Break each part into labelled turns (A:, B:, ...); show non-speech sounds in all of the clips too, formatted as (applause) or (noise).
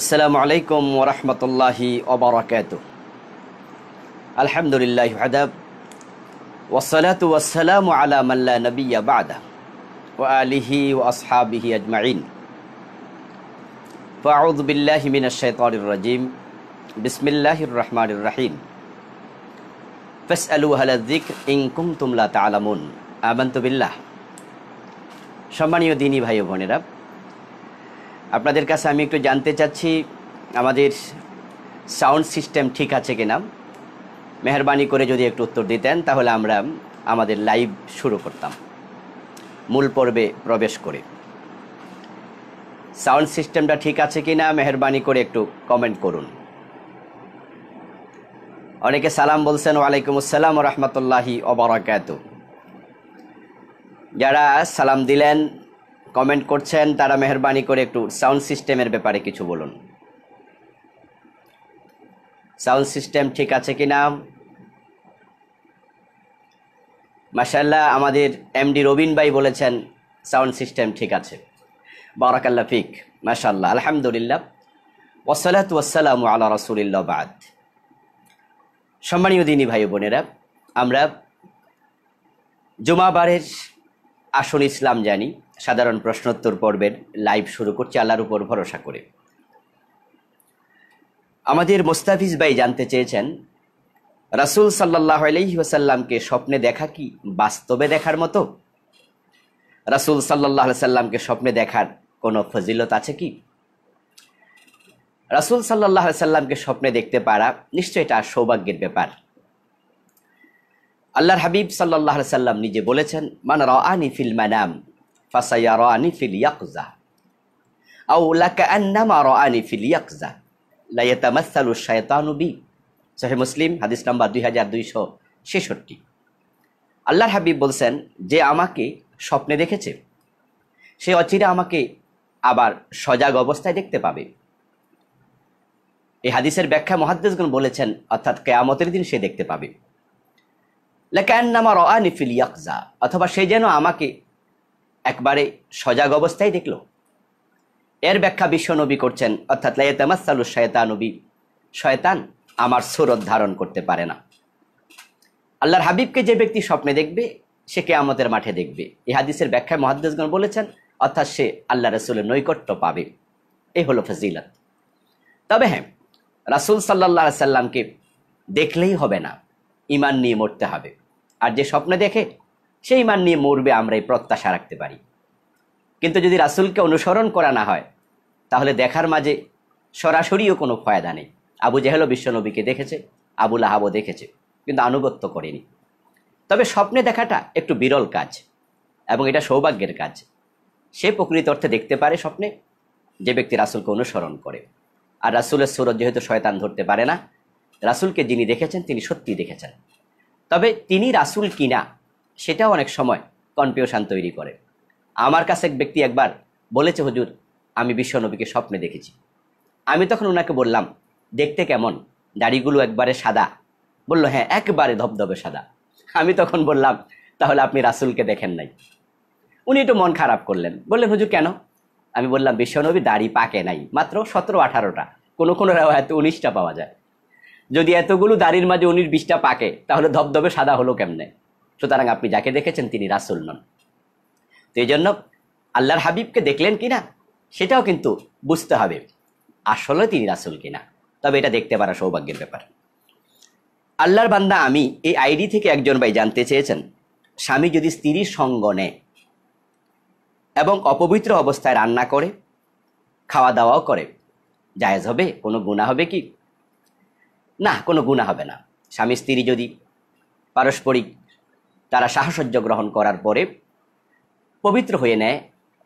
A: আসসালামু আলাইকুম ওরহমতুল্লাহি ওবরাকাত আলহামদুলিল্লাহ হাদাব ওসলাত ওয়াসালাম আলা মাল্লা নবিয়া বাদা ও আলিহি ও আসহাবিহি আজমাইন فأعوذ بالله من الشيطان الرجيم بسم الله الرحمن الرحيم فاسألوا هل الذكر إن كنتم لا تعلمون آمنت بالله সম্মানীয় দিনী ভাই বোনেরা আপনাদের কাছে আমি একটু জানতে চাচ্ছি আমাদের সাউন্ড সিস্টেম ঠিক আছে কিনা মেহরবানি করে যদি একটু উত্তর দিতেন তাহলে আমরা আমাদের লাইভ শুরু করতাম মূল পর্বে প্রবেশ করে সাউন্ড সিস্টেমটা ঠিক আছে কিনা মেহরবানি করে একটু কমেন্ট করুন অনেকে সালাম বলছেন ওয়ালাইকুম আসসালাম রহমতুল্লাহি অবরাকাত যারা সালাম দিলেন কমেন্ট করছেন তারা মেহরবানি করে একটু সাউন্ড সিস্টেমের ব্যাপারে কিছু বলুন সাউন্ড সিস্টেম ঠিক আছে কি না মাসাল্লাহ আমাদের এমডি রবিন ভাই বলেছেন সাউন্ড সিস্টেম ঠিক আছে বারাকাল্লা ফিক মাসাল্লাহ আলহামদুলিল্লাহ ওসালাত ওয়াসালাম আল্লাহ রসুলিল্লা বাদ সম্মানীয় দিনী ভাই বোনেরা আমরা জুমাবারের আসল ইসলাম জানি সাধারণ প্রশ্নোত্তর পর্বের লাইভ শুরু করছি আল্লাহর উপর ভরসা করে আমাদের মোস্তাফিজ ভাই জানতে চেয়েছেন রাসুল সাল্লাহ আলহিহাসাল্লামকে স্বপ্নে দেখা কি বাস্তবে দেখার মতো রাসুল সাল্লাহ সাল্লামকে স্বপ্নে দেখার কোনো ফজিলত আছে কি রাসুল সাল্লাহ সাল্লামকে স্বপ্নে দেখতে পারা নিশ্চয় এটা সৌভাগ্যের ব্যাপার আল্লাহর হাবিব সাল্লাহ সাল্লাম নিজে বলেছেন মান রানি ফিল ম্যানাম ফাসাইয়ারানি ফিল ইয়াকজা আও লাকাআন্নামা রাআনি ফিল ইয়াকজা লা ইয়াতামাসসালু শায়তানু বি সহিহ মুসলিম হাদিস নাম্বার 2266 আল্লাহর হাবিব বলছেন যে আমাকে স্বপ্নে দেখেছে সে অচিরে আমাকে আবার সজাগ অবস্থায় দেখতে পাবে এই হাদিসের ব্যাখ্যা মহাদ্দেশগণ বলেছেন অর্থাৎ কেয়ামতের দিন সে দেখতে পাবে লেকায়ন নামা রা নিফিল ইয়াকজা অথবা সে যেন আমাকে একবারে সজাগ অবস্থায় দেখল এর ব্যাখ্যা বিশ্বনবী করছেন অর্থাৎ লাইতামাসালু শয়তানবী শয়তান আমার সুরত ধারণ করতে পারে না আল্লাহর হাবিবকে যে ব্যক্তি স্বপ্নে দেখবে সে কে আমাদের মাঠে দেখবে ইহাদিসের হাদিসের ব্যাখ্যায় মহাদ্দেশগণ বলেছেন অর্থাৎ সে আল্লাহ রসুলের নৈকট্য পাবে এই হলো ফজিলত তবে হ্যাঁ রাসুল সাল্লা সাল্লামকে দেখলেই হবে না ইমান নিয়ে মরতে হবে আর যে স্বপ্নে দেখে সেই ইমান নিয়ে মরবে আমরা এই প্রত্যাশা রাখতে পারি কিন্তু যদি রাসুলকে অনুসরণ করা না হয় তাহলে দেখার মাঝে সরাসরিও কোনো ফায়দা নেই আবু জেহেলো বিশ্বনবীকে দেখেছে আবু লাহাবও দেখেছে কিন্তু আনুগত্য করেনি তবে স্বপ্নে দেখাটা একটু বিরল কাজ এবং এটা সৌভাগ্যের কাজ সে প্রকৃত অর্থে দেখতে পারে স্বপ্নে যে ব্যক্তি রাসুলকে অনুসরণ করে আর রাসুলের সুরত যেহেতু শয়তান ধরতে পারে না রাসুলকে যিনি দেখেছেন তিনি সত্যি দেখেছেন তবে তিনি রাসুল কিনা সেটাও অনেক সময় কনফিউশন তৈরি করে আমার কাছে এক ব্যক্তি একবার বলেছে হুজুর আমি নবীকে স্বপ্নে দেখেছি আমি তখন ওনাকে বললাম দেখতে কেমন দাড়িগুলো একবারে সাদা বলল হ্যাঁ একবারে ধবধবে সাদা আমি তখন বললাম তাহলে আপনি রাসুলকে দেখেন নাই উনি একটু মন খারাপ করলেন বললেন হুজুর কেন আমি বললাম বিশ্বনবী দাড়ি পাকে নাই মাত্র সতেরো আঠারোটা কোনো কোনো হয়তো উনিশটা পাওয়া যায় যদি এতগুলো দাড়ির মাঝে উনিশ বিশটা পাকে তাহলে ধবধবে সাদা হলো কেমনে সুতরাং আপনি যাকে দেখেছেন তিনি রাসুল নন তো এই জন্য আল্লাহর হাবিবকে দেখলেন কিনা সেটাও কিন্তু বুঝতে হবে আসলে তিনি রাসুল কিনা তবে এটা দেখতে পারা সৌভাগ্যের ব্যাপার আল্লাহর বান্দা আমি এই আইডি থেকে একজন ভাই জানতে চেয়েছেন স্বামী যদি স্ত্রীর সঙ্গ নেয় এবং অপবিত্র অবস্থায় রান্না করে খাওয়া দাওয়াও করে জায়েজ হবে কোনো গুণা হবে কি না কোনো গুণা হবে না স্বামী স্ত্রী যদি পারস্পরিক তারা সাহসয্য গ্রহণ করার পরে পবিত্র হয়ে নেয়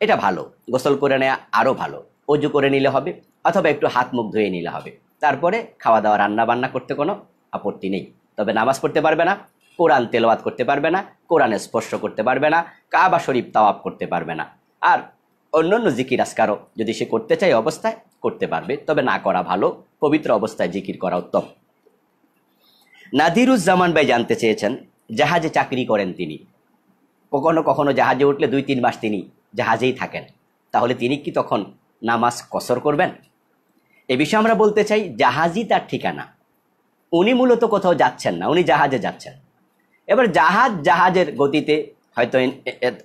A: এটা ভালো গোসল করে নেয়া আরও ভালো অজু করে নিলে হবে অথবা একটু হাত মুখ ধুয়ে নিলে হবে তারপরে খাওয়া দাওয়া রান্না বান্না করতে কোনো আপত্তি নেই তবে নামাজ পড়তে পারবে না কোরআন তেলাওয়াত করতে পারবে না কোরআনে স্পর্শ করতে পারবে না কাবা শরীফ তাওয়াব করতে পারবে না আর অন্য অন্য জিকির আসকারও যদি সে করতে চায় অবস্থায় করতে পারবে তবে না করা ভালো পবিত্র অবস্থায় জিকির করা উত্তম নাদিরুজ্জামান ভাই জানতে চেয়েছেন জাহাজে চাকরি করেন তিনি কখনো কখনো জাহাজে উঠলে দুই তিন মাস তিনি জাহাজেই থাকেন তাহলে তিনি কি তখন নামাজ কসর করবেন এ বিষয়ে আমরা বলতে চাই জাহাজই তার ঠিকানা উনি মূলত কোথাও যাচ্ছেন না উনি জাহাজে যাচ্ছেন এবার জাহাজ জাহাজের গতিতে হয়তো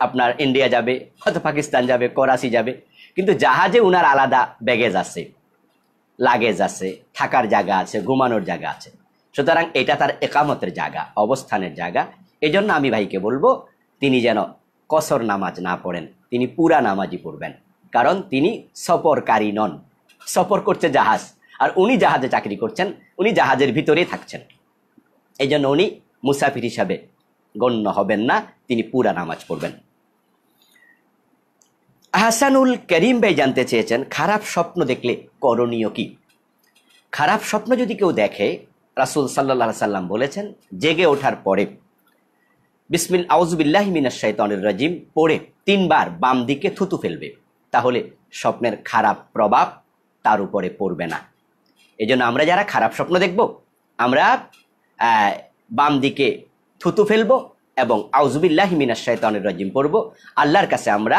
A: আপনার ইন্ডিয়া যাবে হয়তো পাকিস্তান যাবে করাচি যাবে কিন্তু জাহাজে উনার আলাদা ব্যাগেজ আছে লাগেজ আছে থাকার জায়গা আছে ঘুমানোর জায়গা আছে সুতরাং এটা তার একামতের জায়গা অবস্থানের জায়গা এজন্য আমি ভাইকে বলবো তিনি যেন কসর নামাজ না পড়েন তিনি পুরা নামাজই পড়বেন কারণ তিনি সফরকারী নন সফর করছে জাহাজ আর উনি জাহাজে চাকরি করছেন উনি জাহাজের ভিতরেই থাকছেন এই জন্য উনি মুসাফির হিসাবে গণ্য হবেন না তিনি পুরা নামাজ পড়বেন আহসানুল করিম ভাই জানতে চেয়েছেন খারাপ স্বপ্ন দেখলে করণীয় কি খারাপ স্বপ্ন যদি কেউ দেখে রাসুল সাল্লা সাল্লাম বলেছেন জেগে ওঠার পরে বিসমিল আউজবিল্লাহ মিনাস শাইতানির রাজিম পড়ে তিনবার বাম দিকে থুতু ফেলবে তাহলে স্বপ্নের খারাপ প্রভাব তার উপরে পড়বে না এজন্য আমরা যারা খারাপ স্বপ্ন দেখব আমরা বাম দিকে থুতু ফেলবো এবং আউজবিল্লাহ মিনাস শয়তানের রাজিম পড়ব আল্লাহর কাছে আমরা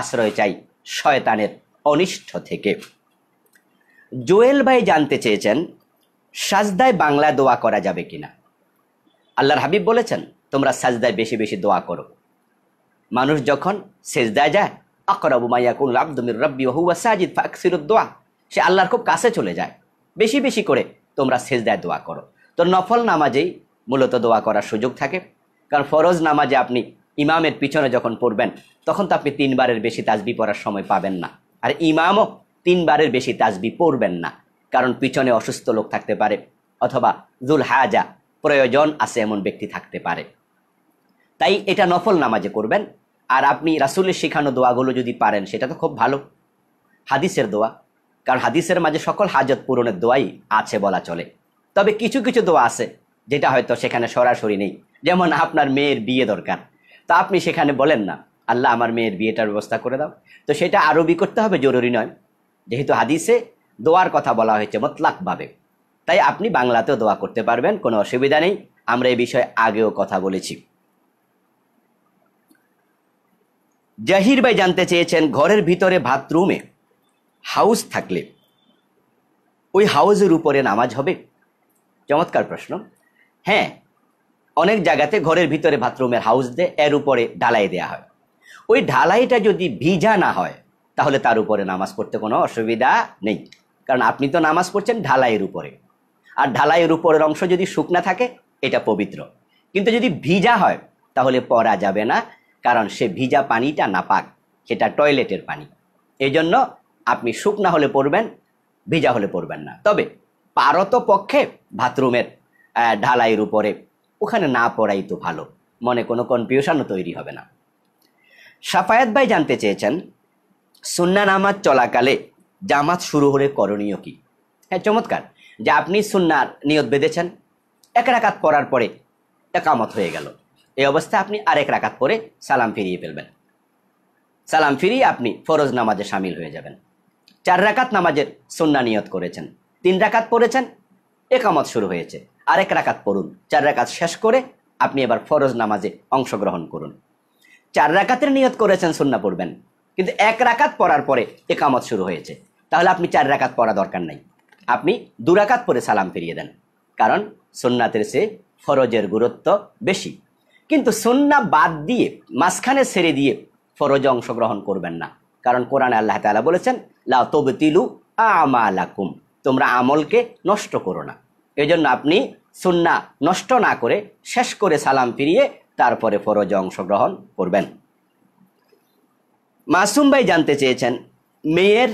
A: আশ্রয় চাই শয়তানের অনিষ্ঠ থেকে জোয়েল ভাই জানতে চেয়েছেন সাজদায় বাংলা দোয়া করা যাবে কিনা আল্লাহর হাবিব বলেছেন তোমরা সাজদায় বেশি বেশি দোয়া করো মানুষ যখন সেজদায় যায় আকরাবু মাইয়াকুল আব্দুমির রব্বি ওহুয়া সাজিদ ফাকসির দোয়া সে আল্লাহর খুব কাছে চলে যায় বেশি বেশি করে তোমরা সেজদায় দোয়া করো তো নফল নামাজেই মূলত দোয়া করার সুযোগ থাকে কারণ ফরজ নামাজে আপনি ইমামের পিছনে যখন পড়বেন তখন তো আপনি তিনবারের বেশি তাজবি পড়ার সময় পাবেন না আর ইমামও তিনবারের বেশি তাজবি পড়বেন না কারণ পিছনে অসুস্থ লোক থাকতে পারে অথবা জুল হাজা প্রয়োজন আছে এমন ব্যক্তি থাকতে পারে তাই এটা নফল নামাজে করবেন আর আপনি রাসুলের শেখানো দোয়াগুলো যদি পারেন সেটা তো খুব ভালো হাদিসের দোয়া কারণ হাদিসের মাঝে সকল হাজত পূরণের দোয়াই আছে বলা চলে তবে কিছু কিছু দোয়া আছে যেটা হয়তো সেখানে সরাসরি নেই যেমন আপনার মেয়ের বিয়ে দরকার তা আপনি সেখানে বলেন না আল্লাহ আমার মেয়ের বিয়েটার ব্যবস্থা করে দাও তো সেটা আরবি করতে হবে জরুরি নয় যেহেতু হাদিসে দোয়ার কথা বলা হয়েছে মতলাকভাবে তাই আপনি বাংলাতেও দোয়া করতে পারবেন কোনো অসুবিধা নেই আমরা এই বিষয়ে আগেও কথা বলেছি জাহির ভাই জানতে চেয়েছেন ঘরের ভিতরে বাথরুমে হাউস থাকলে ওই হাউজের উপরে নামাজ হবে চমৎকার প্রশ্ন হ্যাঁ অনেক জায়গাতে ঘরের ভিতরে বাথরুমের হাউস দে এর উপরে ঢালাই দেয়া হয় ওই ঢালাইটা যদি ভিজা না হয় তাহলে তার উপরে নামাজ পড়তে কোনো অসুবিধা নেই কারণ আপনি তো নামাজ পড়ছেন ঢালাইয়ের উপরে আর ঢালাইয়ের উপরের অংশ যদি শুকনা থাকে এটা পবিত্র কিন্তু যদি ভিজা হয় তাহলে পরা যাবে না কারণ সে ভিজা পানিটা না পাক সেটা টয়লেটের পানি এই জন্য আপনি শুকনা হলে পড়বেন ভিজা হলে পড়বেন না তবে পারত পক্ষে বাথরুমের ঢালাইয়ের উপরে ওখানে না পড়াই তো ভালো মনে কোনো কনফিউশনও তৈরি হবে না সাফায়াত ভাই জানতে চেয়েছেন সুন্না নামাজ চলাকালে জামাত শুরু হলে করণীয় কি হ্যাঁ চমৎকার যে আপনি সুন্নার নিয়ত বেঁধেছেন এক রাকাত পড়ার পরে একামত হয়ে গেল এই অবস্থায় আপনি আরেক রাকাত পরে সালাম ফিরিয়ে ফেলবেন সালাম ফিরিয়ে আপনি ফরজ নামাজে সামিল হয়ে যাবেন চার রাকাত নামাজের সুন্না নিয়ত করেছেন তিন রাকাত পড়েছেন একামত শুরু হয়েছে আরেক রাকাত পড়ুন চার রাকাত শেষ করে আপনি এবার ফরজ নামাজে অংশগ্রহণ করুন চার রাকাতের নিয়ত করেছেন সুন্না পড়বেন কিন্তু এক রাকাত পড়ার পরে একামত শুরু হয়েছে তাহলে আপনি চার রাকাত পড়া দরকার নাই আপনি দুরাকাত পরে সালাম ফিরিয়ে দেন কারণ সোননাথের সে ফরজের গুরুত্ব বেশি কিন্তু সন্না বাদ দিয়ে মাঝখানে সেরে দিয়ে ফরজে অংশগ্রহণ করবেন না কারণ কোরআনে আল্লাহ তালা বলেছেন লাও তবে তিলু আমালাকুম তোমরা আমলকে নষ্ট করো না এজন্য আপনি সুন্না নষ্ট না করে শেষ করে সালাম ফিরিয়ে তারপরে ফরজে অংশগ্রহণ করবেন মাসুম ভাই জানতে চেয়েছেন মেয়ের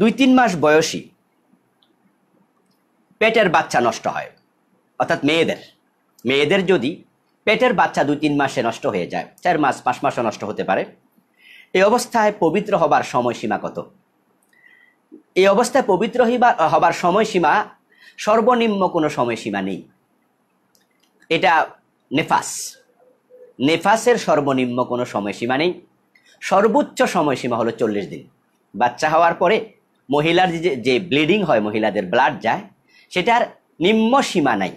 A: দুই তিন মাস বয়সী পেটের বাচ্চা নষ্ট হয় অর্থাৎ মেয়েদের মেয়েদের যদি পেটের বাচ্চা দুই তিন মাসে নষ্ট হয়ে যায় চার মাস পাঁচ মাসও নষ্ট হতে পারে এই অবস্থায় পবিত্র হবার সময়সীমা কত এই অবস্থায় পবিত্র হবার সময়সীমা সর্বনিম্ন কোনো সময়সীমা নেই এটা নেফাস নেফাসের সর্বনিম্ন কোনো সময়সীমা নেই সর্বোচ্চ সময়সীমা হলো চল্লিশ দিন বাচ্চা হওয়ার পরে মহিলার যে যে ব্লিডিং হয় মহিলাদের ব্লাড যায় সেটার নিম্ন সীমা নাই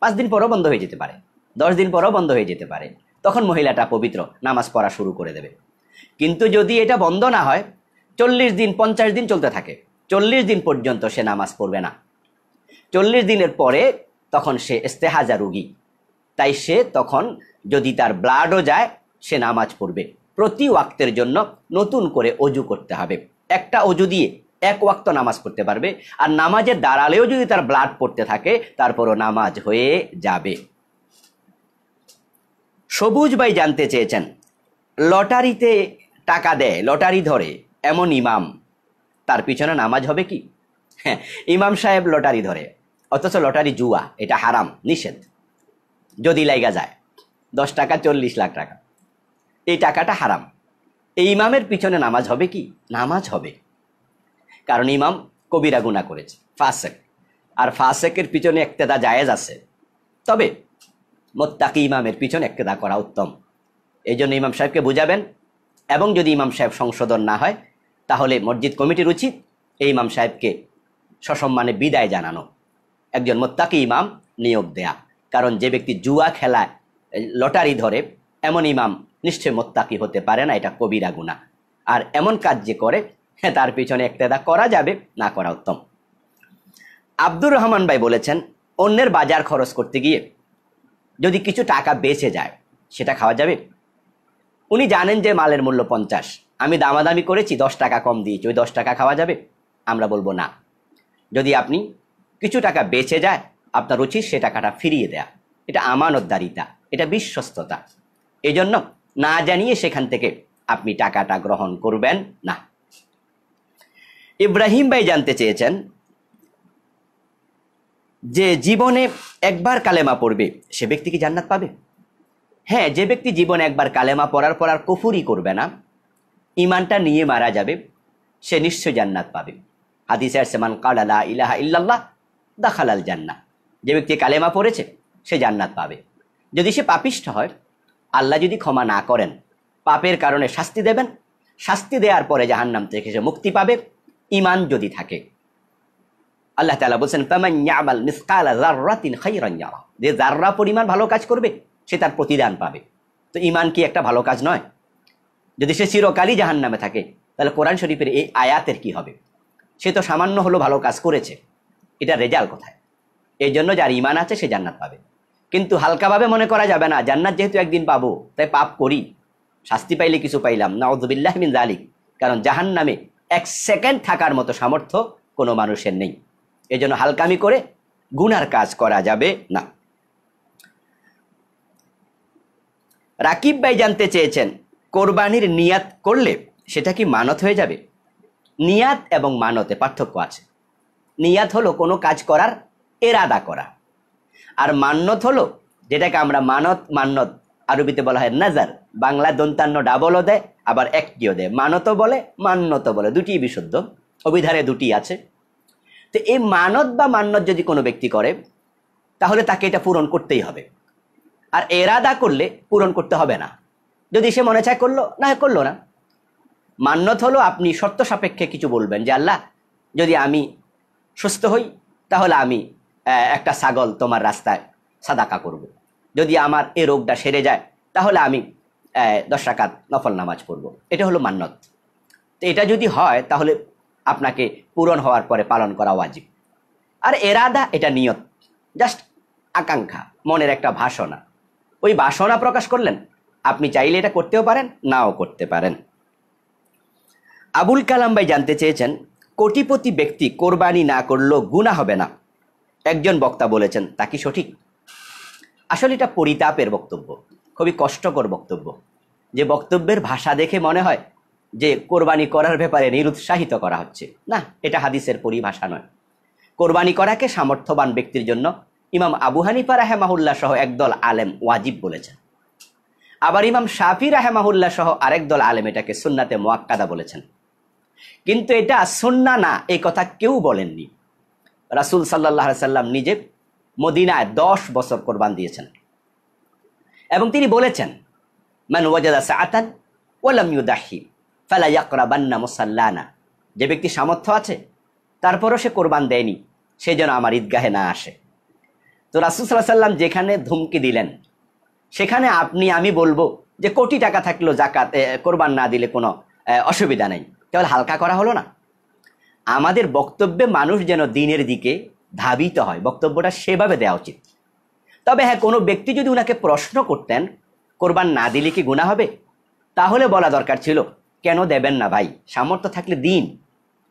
A: পাঁচ দিন পরও বন্ধ হয়ে যেতে পারে দশ দিন পরও বন্ধ হয়ে যেতে পারে তখন মহিলাটা পবিত্র নামাজ পড়া শুরু করে দেবে কিন্তু যদি এটা বন্ধ না হয় চল্লিশ দিন পঞ্চাশ দিন চলতে থাকে চল্লিশ দিন পর্যন্ত সে নামাজ পড়বে না চল্লিশ দিনের পরে তখন সে ইস্তেহাজা রুগী তাই সে তখন যদি তার ব্লাডও যায় সে নামাজ পড়বে প্রতি ওয়াক্তের জন্য নতুন করে অজু করতে হবে একটা অজু দিয়ে এক ওয়াক্ত নামাজ পড়তে পারবে আর নামাজে দাঁড়ালেও যদি তার ব্লাড পড়তে থাকে তারপরও নামাজ হয়ে যাবে সবুজ ভাই জানতে চেয়েছেন লটারিতে টাকা দেয় লটারি ধরে এমন ইমাম তার পিছনে নামাজ হবে কি হ্যাঁ ইমাম সাহেব লটারি ধরে অথচ লটারি জুয়া এটা হারাম নিষেধ যদি লাইগা যায় দশ টাকা চল্লিশ লাখ টাকা এই টাকাটা হারাম এই ইমামের পিছনে নামাজ হবে কি নামাজ হবে কারণ ইমাম কবিরা গুণা করেছে ফাসেক আর ফাসেকের পিছনে একতেদা জায়েজ আছে তবে মোত্তাকি ইমামের পিছনে একতেদা করা উত্তম এই জন্য ইমাম সাহেবকে বুঝাবেন এবং যদি ইমাম সাহেব সংশোধন না হয় তাহলে মসজিদ কমিটির উচিত এই ইমাম সাহেবকে সসম্মানে বিদায় জানানো একজন মোত্তাকি ইমাম নিয়োগ দেয়া কারণ যে ব্যক্তি জুয়া খেলায় লটারি ধরে এমন ইমাম নিশ্চয় মোত্তাকি হতে পারে না এটা কবিরা গুণা আর এমন কাজ যে করে হ্যাঁ তার পিছনে একতেদা করা যাবে না করা উত্তম আব্দুর রহমান ভাই বলেছেন অন্যের বাজার খরচ করতে গিয়ে যদি কিছু টাকা বেঁচে যায় সেটা খাওয়া যাবে উনি জানেন যে মালের মূল্য পঞ্চাশ আমি দামাদামি করেছি দশ টাকা কম দিয়েছি ওই দশ টাকা খাওয়া যাবে আমরা বলবো না যদি আপনি কিছু টাকা বেঁচে যায় আপনার উচিত সে টাকাটা ফিরিয়ে দেয়া এটা আমানতদারিতা এটা বিশ্বস্ততা এজন্য না জানিয়ে সেখান থেকে আপনি টাকাটা গ্রহণ করবেন না ইব্রাহিম ভাই জানতে চেয়েছেন যে জীবনে একবার কালেমা পড়বে সে ব্যক্তি কি জান্নাত পাবে হ্যাঁ যে ব্যক্তি জীবনে একবার কালেমা পড়ার পর আর কফুরি করবে না ইমানটা নিয়ে মারা যাবে সে নিশ্চয় জান্নাত পাবে হাদিসে আসছে কালালা ইলাহা ইল্লাল্লাহ দাখালাল জান্না যে ব্যক্তি কালেমা পড়েছে সে জান্নাত পাবে যদি সে পাপিষ্ঠ হয় আল্লাহ যদি ক্ষমা না করেন পাপের কারণে শাস্তি দেবেন শাস্তি দেওয়ার পরে জাহান্নাম থেকে সে মুক্তি পাবে ইমান যদি থাকে আল্লাহ তালা বলছেন পামাইয়ামাল মিসকালা জার্রাতিন খাইরাইয়ারা যে জাররা পরিমাণ ভালো কাজ করবে সে তার প্রতিদান পাবে তো ইমান কি একটা ভালো কাজ নয় যদি সে চিরকালই জাহান নামে থাকে তাহলে কোরআন শরীফের এই আয়াতের কি হবে সে তো সামান্য হলো ভালো কাজ করেছে এটা রেজাল কোথায় এই জন্য যার ইমান আছে সে জান্নাত পাবে কিন্তু হালকাভাবে মনে করা যাবে না জান্নাত যেহেতু একদিন পাবো তাই পাপ করি শাস্তি পাইলে কিছু পাইলাম না মিন জালিক কারণ জাহান নামে এক সেকেন্ড থাকার মতো সামর্থ্য কোনো মানুষের নেই এজন্য হালকামি করে গুনার কাজ করা যাবে না রাকিব ভাই জানতে চেয়েছেন কোরবানির নিয়াত করলে সেটা কি মানত হয়ে যাবে নিয়াত এবং মানতে পার্থক্য আছে নিয়াত হলো কোনো কাজ করার এরাদা করা আর মান্যত হলো যেটাকে আমরা মানত মান্যত আরবিতে বলা হয় নাজার বাংলা দন্তান্ন ডাবলও দেয় আবার একটিও দেয় মানত বলে মান্যত বলে দুটি বিশুদ্ধ অভিধারে দুটি আছে তো এই মানত বা মান্যত যদি কোনো ব্যক্তি করে তাহলে তাকে এটা পূরণ করতেই হবে আর এরাদা করলে পূরণ করতে হবে না যদি সে মনে চায় করলো না করলো না মান্যত হলো আপনি শর্ত সাপেক্ষে কিছু বলবেন যে আল্লাহ যদি আমি সুস্থ হই তাহলে আমি একটা ছাগল তোমার রাস্তায় সাদাকা করবো যদি আমার এ রোগটা সেরে যায় তাহলে আমি দশ রাকাত নফল নামাজ পড়ব এটা হলো মান্নত তো এটা যদি হয় তাহলে আপনাকে পূরণ হওয়ার পরে পালন করা ওয়াজিব আর এরাদা এটা নিয়ত জাস্ট আকাঙ্ক্ষা মনের একটা ভাষণা ওই বাসনা প্রকাশ করলেন আপনি চাইলে এটা করতেও পারেন নাও করতে পারেন আবুল কালাম ভাই জানতে চেয়েছেন কোটিপতি ব্যক্তি কোরবানি না করলেও গুণা হবে না একজন বক্তা বলেছেন তা কি সঠিক আসলে এটা পরিতাপের বক্তব্য খুবই কষ্টকর বক্তব্য যে বক্তব্যের ভাষা দেখে মনে হয় যে কোরবানি করার ব্যাপারে নিরুৎসাহিত করা হচ্ছে না এটা হাদিসের পরিভাষা নয় কোরবানি করাকে সামর্থ্যবান ব্যক্তির জন্য ইমাম আবু হানিফা রাহেমাহুল্লা সহ একদল আলেম ওয়াজিব বলেছেন আবার ইমাম শাফি রাহেমাহুল্লা সহ আরেক দল আলেম এটাকে সুন্নাতে মোয়াক্কাদা বলেছেন কিন্তু এটা সুন্না না এ কথা কেউ বলেননি রাসুল সাল্লাহ সাল্লাম নিজে মদিনায় দশ বছর কোরবান দিয়েছেন এবং তিনি বলেছেন মান ওয়াজাদা যে ব্যক্তি সামর্থ্য আছে তারপরও সে কোরবান দেয়নি সে যেন আমার ঈদগাহে না আসে তো রাসুসাল্লাম সাল্লাম যেখানে ধুমকি দিলেন সেখানে আপনি আমি বলবো যে কোটি টাকা থাকলেও জাকাত কোরবান না দিলে কোনো অসুবিধা নেই কেবল হালকা করা হলো না আমাদের বক্তব্যে মানুষ যেন দিনের দিকে ধাবিত হয় বক্তব্যটা সেভাবে দেওয়া উচিত তবে হ্যাঁ কোনো ব্যক্তি যদি ওনাকে প্রশ্ন করতেন কোরবান না দিলে কি গুণা হবে তাহলে বলা দরকার ছিল কেন দেবেন না ভাই সামর্থ্য থাকলে দিন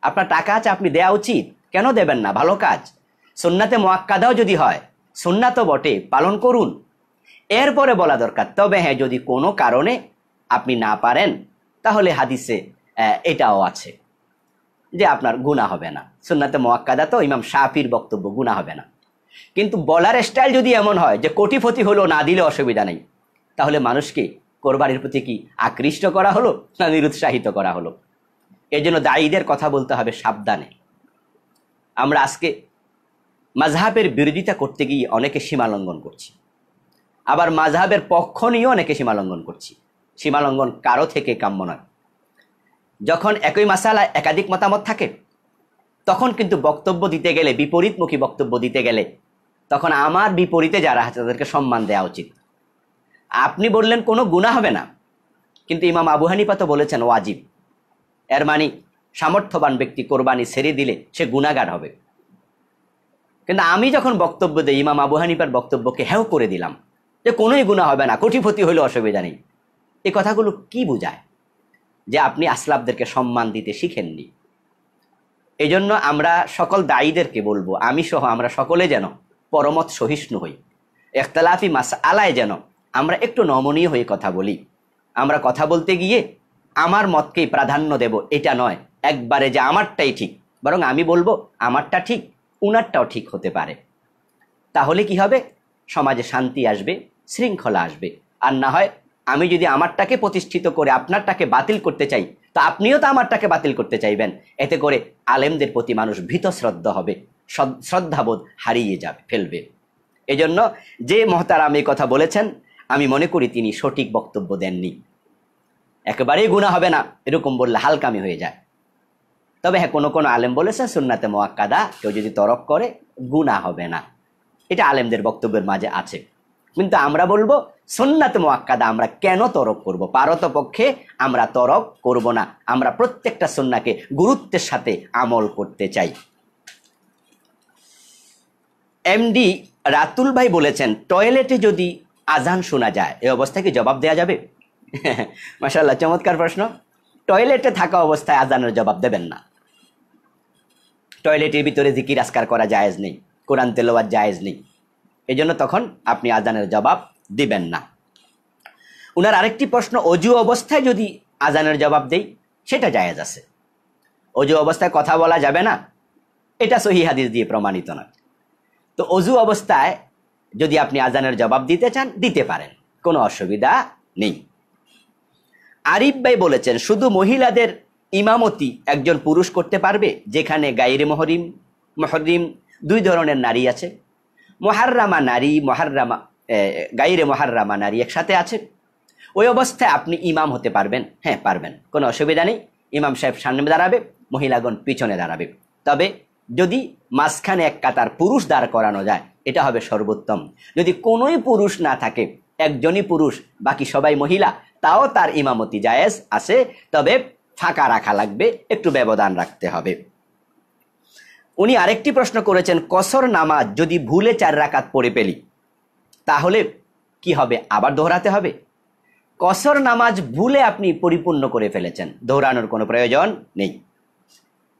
A: আপনার টাকা আছে আপনি দেওয়া উচিত কেন দেবেন না ভালো কাজ সোননাতে মোয়াক্কাদাও যদি হয় সুন্না তো বটে পালন করুন এরপরে বলা দরকার তবে হ্যাঁ যদি কোনো কারণে আপনি না পারেন তাহলে হাদিসে এটাও আছে যে আপনার গুণা হবে না সুন্নাতে মোয়াক্কাদা তো ইমাম সাফির বক্তব্য গুণা হবে না কিন্তু বলার স্টাইল যদি এমন হয় যে কোটিপতি হলো না দিলে অসুবিধা নেই তাহলে মানুষকে কোরবানির প্রতি কি আকৃষ্ট করা হলো না নিরুৎসাহিত করা হলো এজন্য দায়ীদের কথা বলতে হবে সাবধানে আমরা আজকে মাঝহাবের বিরোধিতা করতে গিয়ে অনেকে সীমালঙ্ঘন করছি আবার মাঝহাবের পক্ষ নিয়েও অনেকে সীমালঙ্ঘন করছি সীমালঙ্ঘন কারো থেকে কাম্য নয় যখন একই মাসালায় একাধিক মতামত থাকে তখন কিন্তু বক্তব্য দিতে গেলে বিপরীতমুখী বক্তব্য দিতে গেলে তখন আমার বিপরীতে যারা আছে তাদেরকে সম্মান দেওয়া উচিত আপনি বললেন কোনো গুণা হবে না কিন্তু ইমাম আবু হানিফা তো বলেছেন ওয়াজিব এর মানে সামর্থ্যবান ব্যক্তি কোরবানি ছেড়ে দিলে সে গুণাগার হবে কিন্তু আমি যখন বক্তব্য দিই ইমাম আবু হানিপার বক্তব্যকে হেও করে দিলাম যে কোনোই গুণা হবে না কোটিপতি হইলে অসুবিধা নেই এই কথাগুলো কি বোঝায় যে আপনি আসলাফদেরকে সম্মান দিতে শিখেননি এই জন্য আমরা সকল দায়ীদেরকে বলবো আমি সহ আমরা সকলে যেন পরমত সহিষ্ণু হই একতলাফি মাস আলায় যেন আমরা একটু নমনীয় হয়ে কথা বলি আমরা কথা বলতে গিয়ে আমার মতকেই প্রাধান্য দেব এটা নয় একবারে যে আমারটাই ঠিক বরং আমি বলবো আমারটা ঠিক উনারটাও ঠিক হতে পারে তাহলে কি হবে সমাজে শান্তি আসবে শৃঙ্খলা আসবে আর না হয় আমি যদি আমারটাকে প্রতিষ্ঠিত করে আপনারটাকে বাতিল করতে চাই তো আপনিও তো আমারটাকে বাতিল করতে চাইবেন এতে করে আলেমদের প্রতি মানুষ ভীত শ্রদ্ধা হবে শ্রদ্ধাবোধ হারিয়ে যাবে ফেলবে এজন্য যে মহতারাম এই কথা বলেছেন আমি মনে করি তিনি সঠিক বক্তব্য দেননি একেবারেই গুণা হবে না এরকম বললে হালকামি হয়ে যায় তবে হ্যাঁ কোনো কোনো আলেম বলেছেন সুন্নাতে মোয়াক্কাদা কেউ যদি তরক করে গুণা হবে না এটা আলেমদের বক্তব্যের মাঝে আছে কিন্তু আমরা বলবো সন্ন্যাত মোয়াক্কাদা আমরা কেন তরক করব পারত পক্ষে আমরা তরক করব না আমরা প্রত্যেকটা সন্নাকে গুরুত্বের সাথে আমল করতে চাই এমডি রাতুল ভাই বলেছেন টয়লেটে যদি আজান শোনা যায় এই অবস্থায় কি জবাব দেওয়া যাবে (laughs) মাসাল্লাহ চমৎকার প্রশ্ন টয়লেটে থাকা অবস্থায় আজানের জবাব দেবেন না টয়লেটের ভিতরে জিকির আসকার করা জায়েজ নেই কোরআন তেলোয়ার জায়েজ নেই এজন্য তখন আপনি আজানের জবাব দিবেন না উনার আরেকটি প্রশ্ন অজু অবস্থায় যদি আজানের জবাব দেই সেটা জায়েজ আছে অজু অবস্থায় কথা বলা যাবে না এটা সহি হাদিস দিয়ে প্রমাণিত নয় তো অজু অবস্থায় যদি আপনি আজানের জবাব দিতে চান দিতে পারেন কোনো অসুবিধা নেই আরিফ ভাই বলেছেন শুধু মহিলাদের ইমামতি একজন পুরুষ করতে পারবে যেখানে গাইরে মহরিম মহরিম দুই ধরনের নারী আছে মহার্রামা নারী মহার্রামা গাইরে মহার্রামা নারী একসাথে আছে ওই অবস্থায় আপনি ইমাম হতে পারবেন হ্যাঁ পারবেন কোনো অসুবিধা নেই ইমাম সাহেব সামনে দাঁড়াবে মহিলাগণ পিছনে দাঁড়াবে তবে যদি মাঝখানে এক কাতার পুরুষ দাঁড় করানো যায় এটা হবে সর্বোত্তম যদি কোনোই পুরুষ না থাকে একজনই পুরুষ বাকি সবাই মহিলা তাও তার ইমামতি জায়েজ আছে তবে ফাঁকা রাখা লাগবে একটু ব্যবধান রাখতে হবে উনি আরেকটি প্রশ্ন করেছেন কসর নামাজ যদি ভুলে চার রাকাত পড়ে পেলি তাহলে কি হবে আবার দোহরাতে হবে কসর নামাজ ভুলে আপনি পরিপূর্ণ করে ফেলেছেন দৌড়ানোর কোনো প্রয়োজন নেই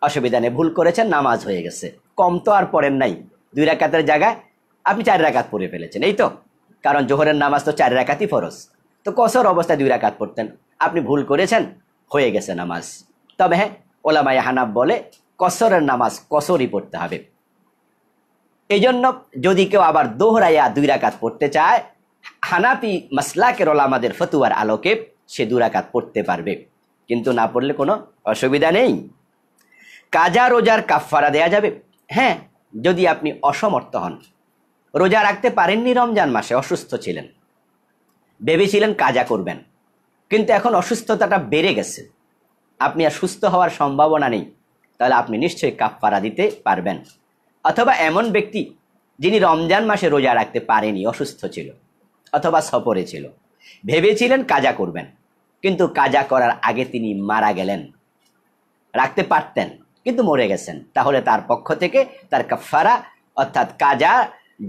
A: অসুবিধা নেই ভুল করেছেন নামাজ হয়ে গেছে কম তো আর পড়েন নাই দুই রাকাতের জায়গায় আপনি চার রাকাত পড়ে ফেলেছেন এই তো কারণ জোহরের নামাজ তো চার রাকাতই ফরজ তো কসর অবস্থায় দুই রাকাত পড়তেন আপনি ভুল করেছেন হয়ে গেছে নামাজ তবে হ্যাঁ ওলামায় হানাব বলে কসরের নামাজ কসরই পড়তে হবে এই জন্য যদি কেউ আবার দোহরাইয়া দুই রাকাত পড়তে চায় হানাপি মাসলাকের ওলামাদের ফতুয়ার আলোকে সে দু রাকাত পড়তে পারবে কিন্তু না পড়লে কোনো অসুবিধা নেই কাজা রোজার কাফফারা দেয়া যাবে হ্যাঁ যদি আপনি অসমর্থ হন রোজা রাখতে পারেননি রমজান মাসে অসুস্থ ছিলেন ভেবেছিলেন কাজা করবেন কিন্তু এখন অসুস্থতাটা বেড়ে গেছে আপনি আর সুস্থ হওয়ার সম্ভাবনা নেই তাহলে আপনি নিশ্চয়ই কাফারা দিতে পারবেন অথবা এমন ব্যক্তি যিনি রমজান মাসে রোজা রাখতে পারেনি অসুস্থ ছিল অথবা সফরে ছিল ভেবেছিলেন কাজা করবেন কিন্তু কাজা করার আগে তিনি মারা গেলেন রাখতে পারতেন কিন্তু মরে গেছেন তাহলে তার পক্ষ থেকে তার কাফারা অর্থাৎ কাজা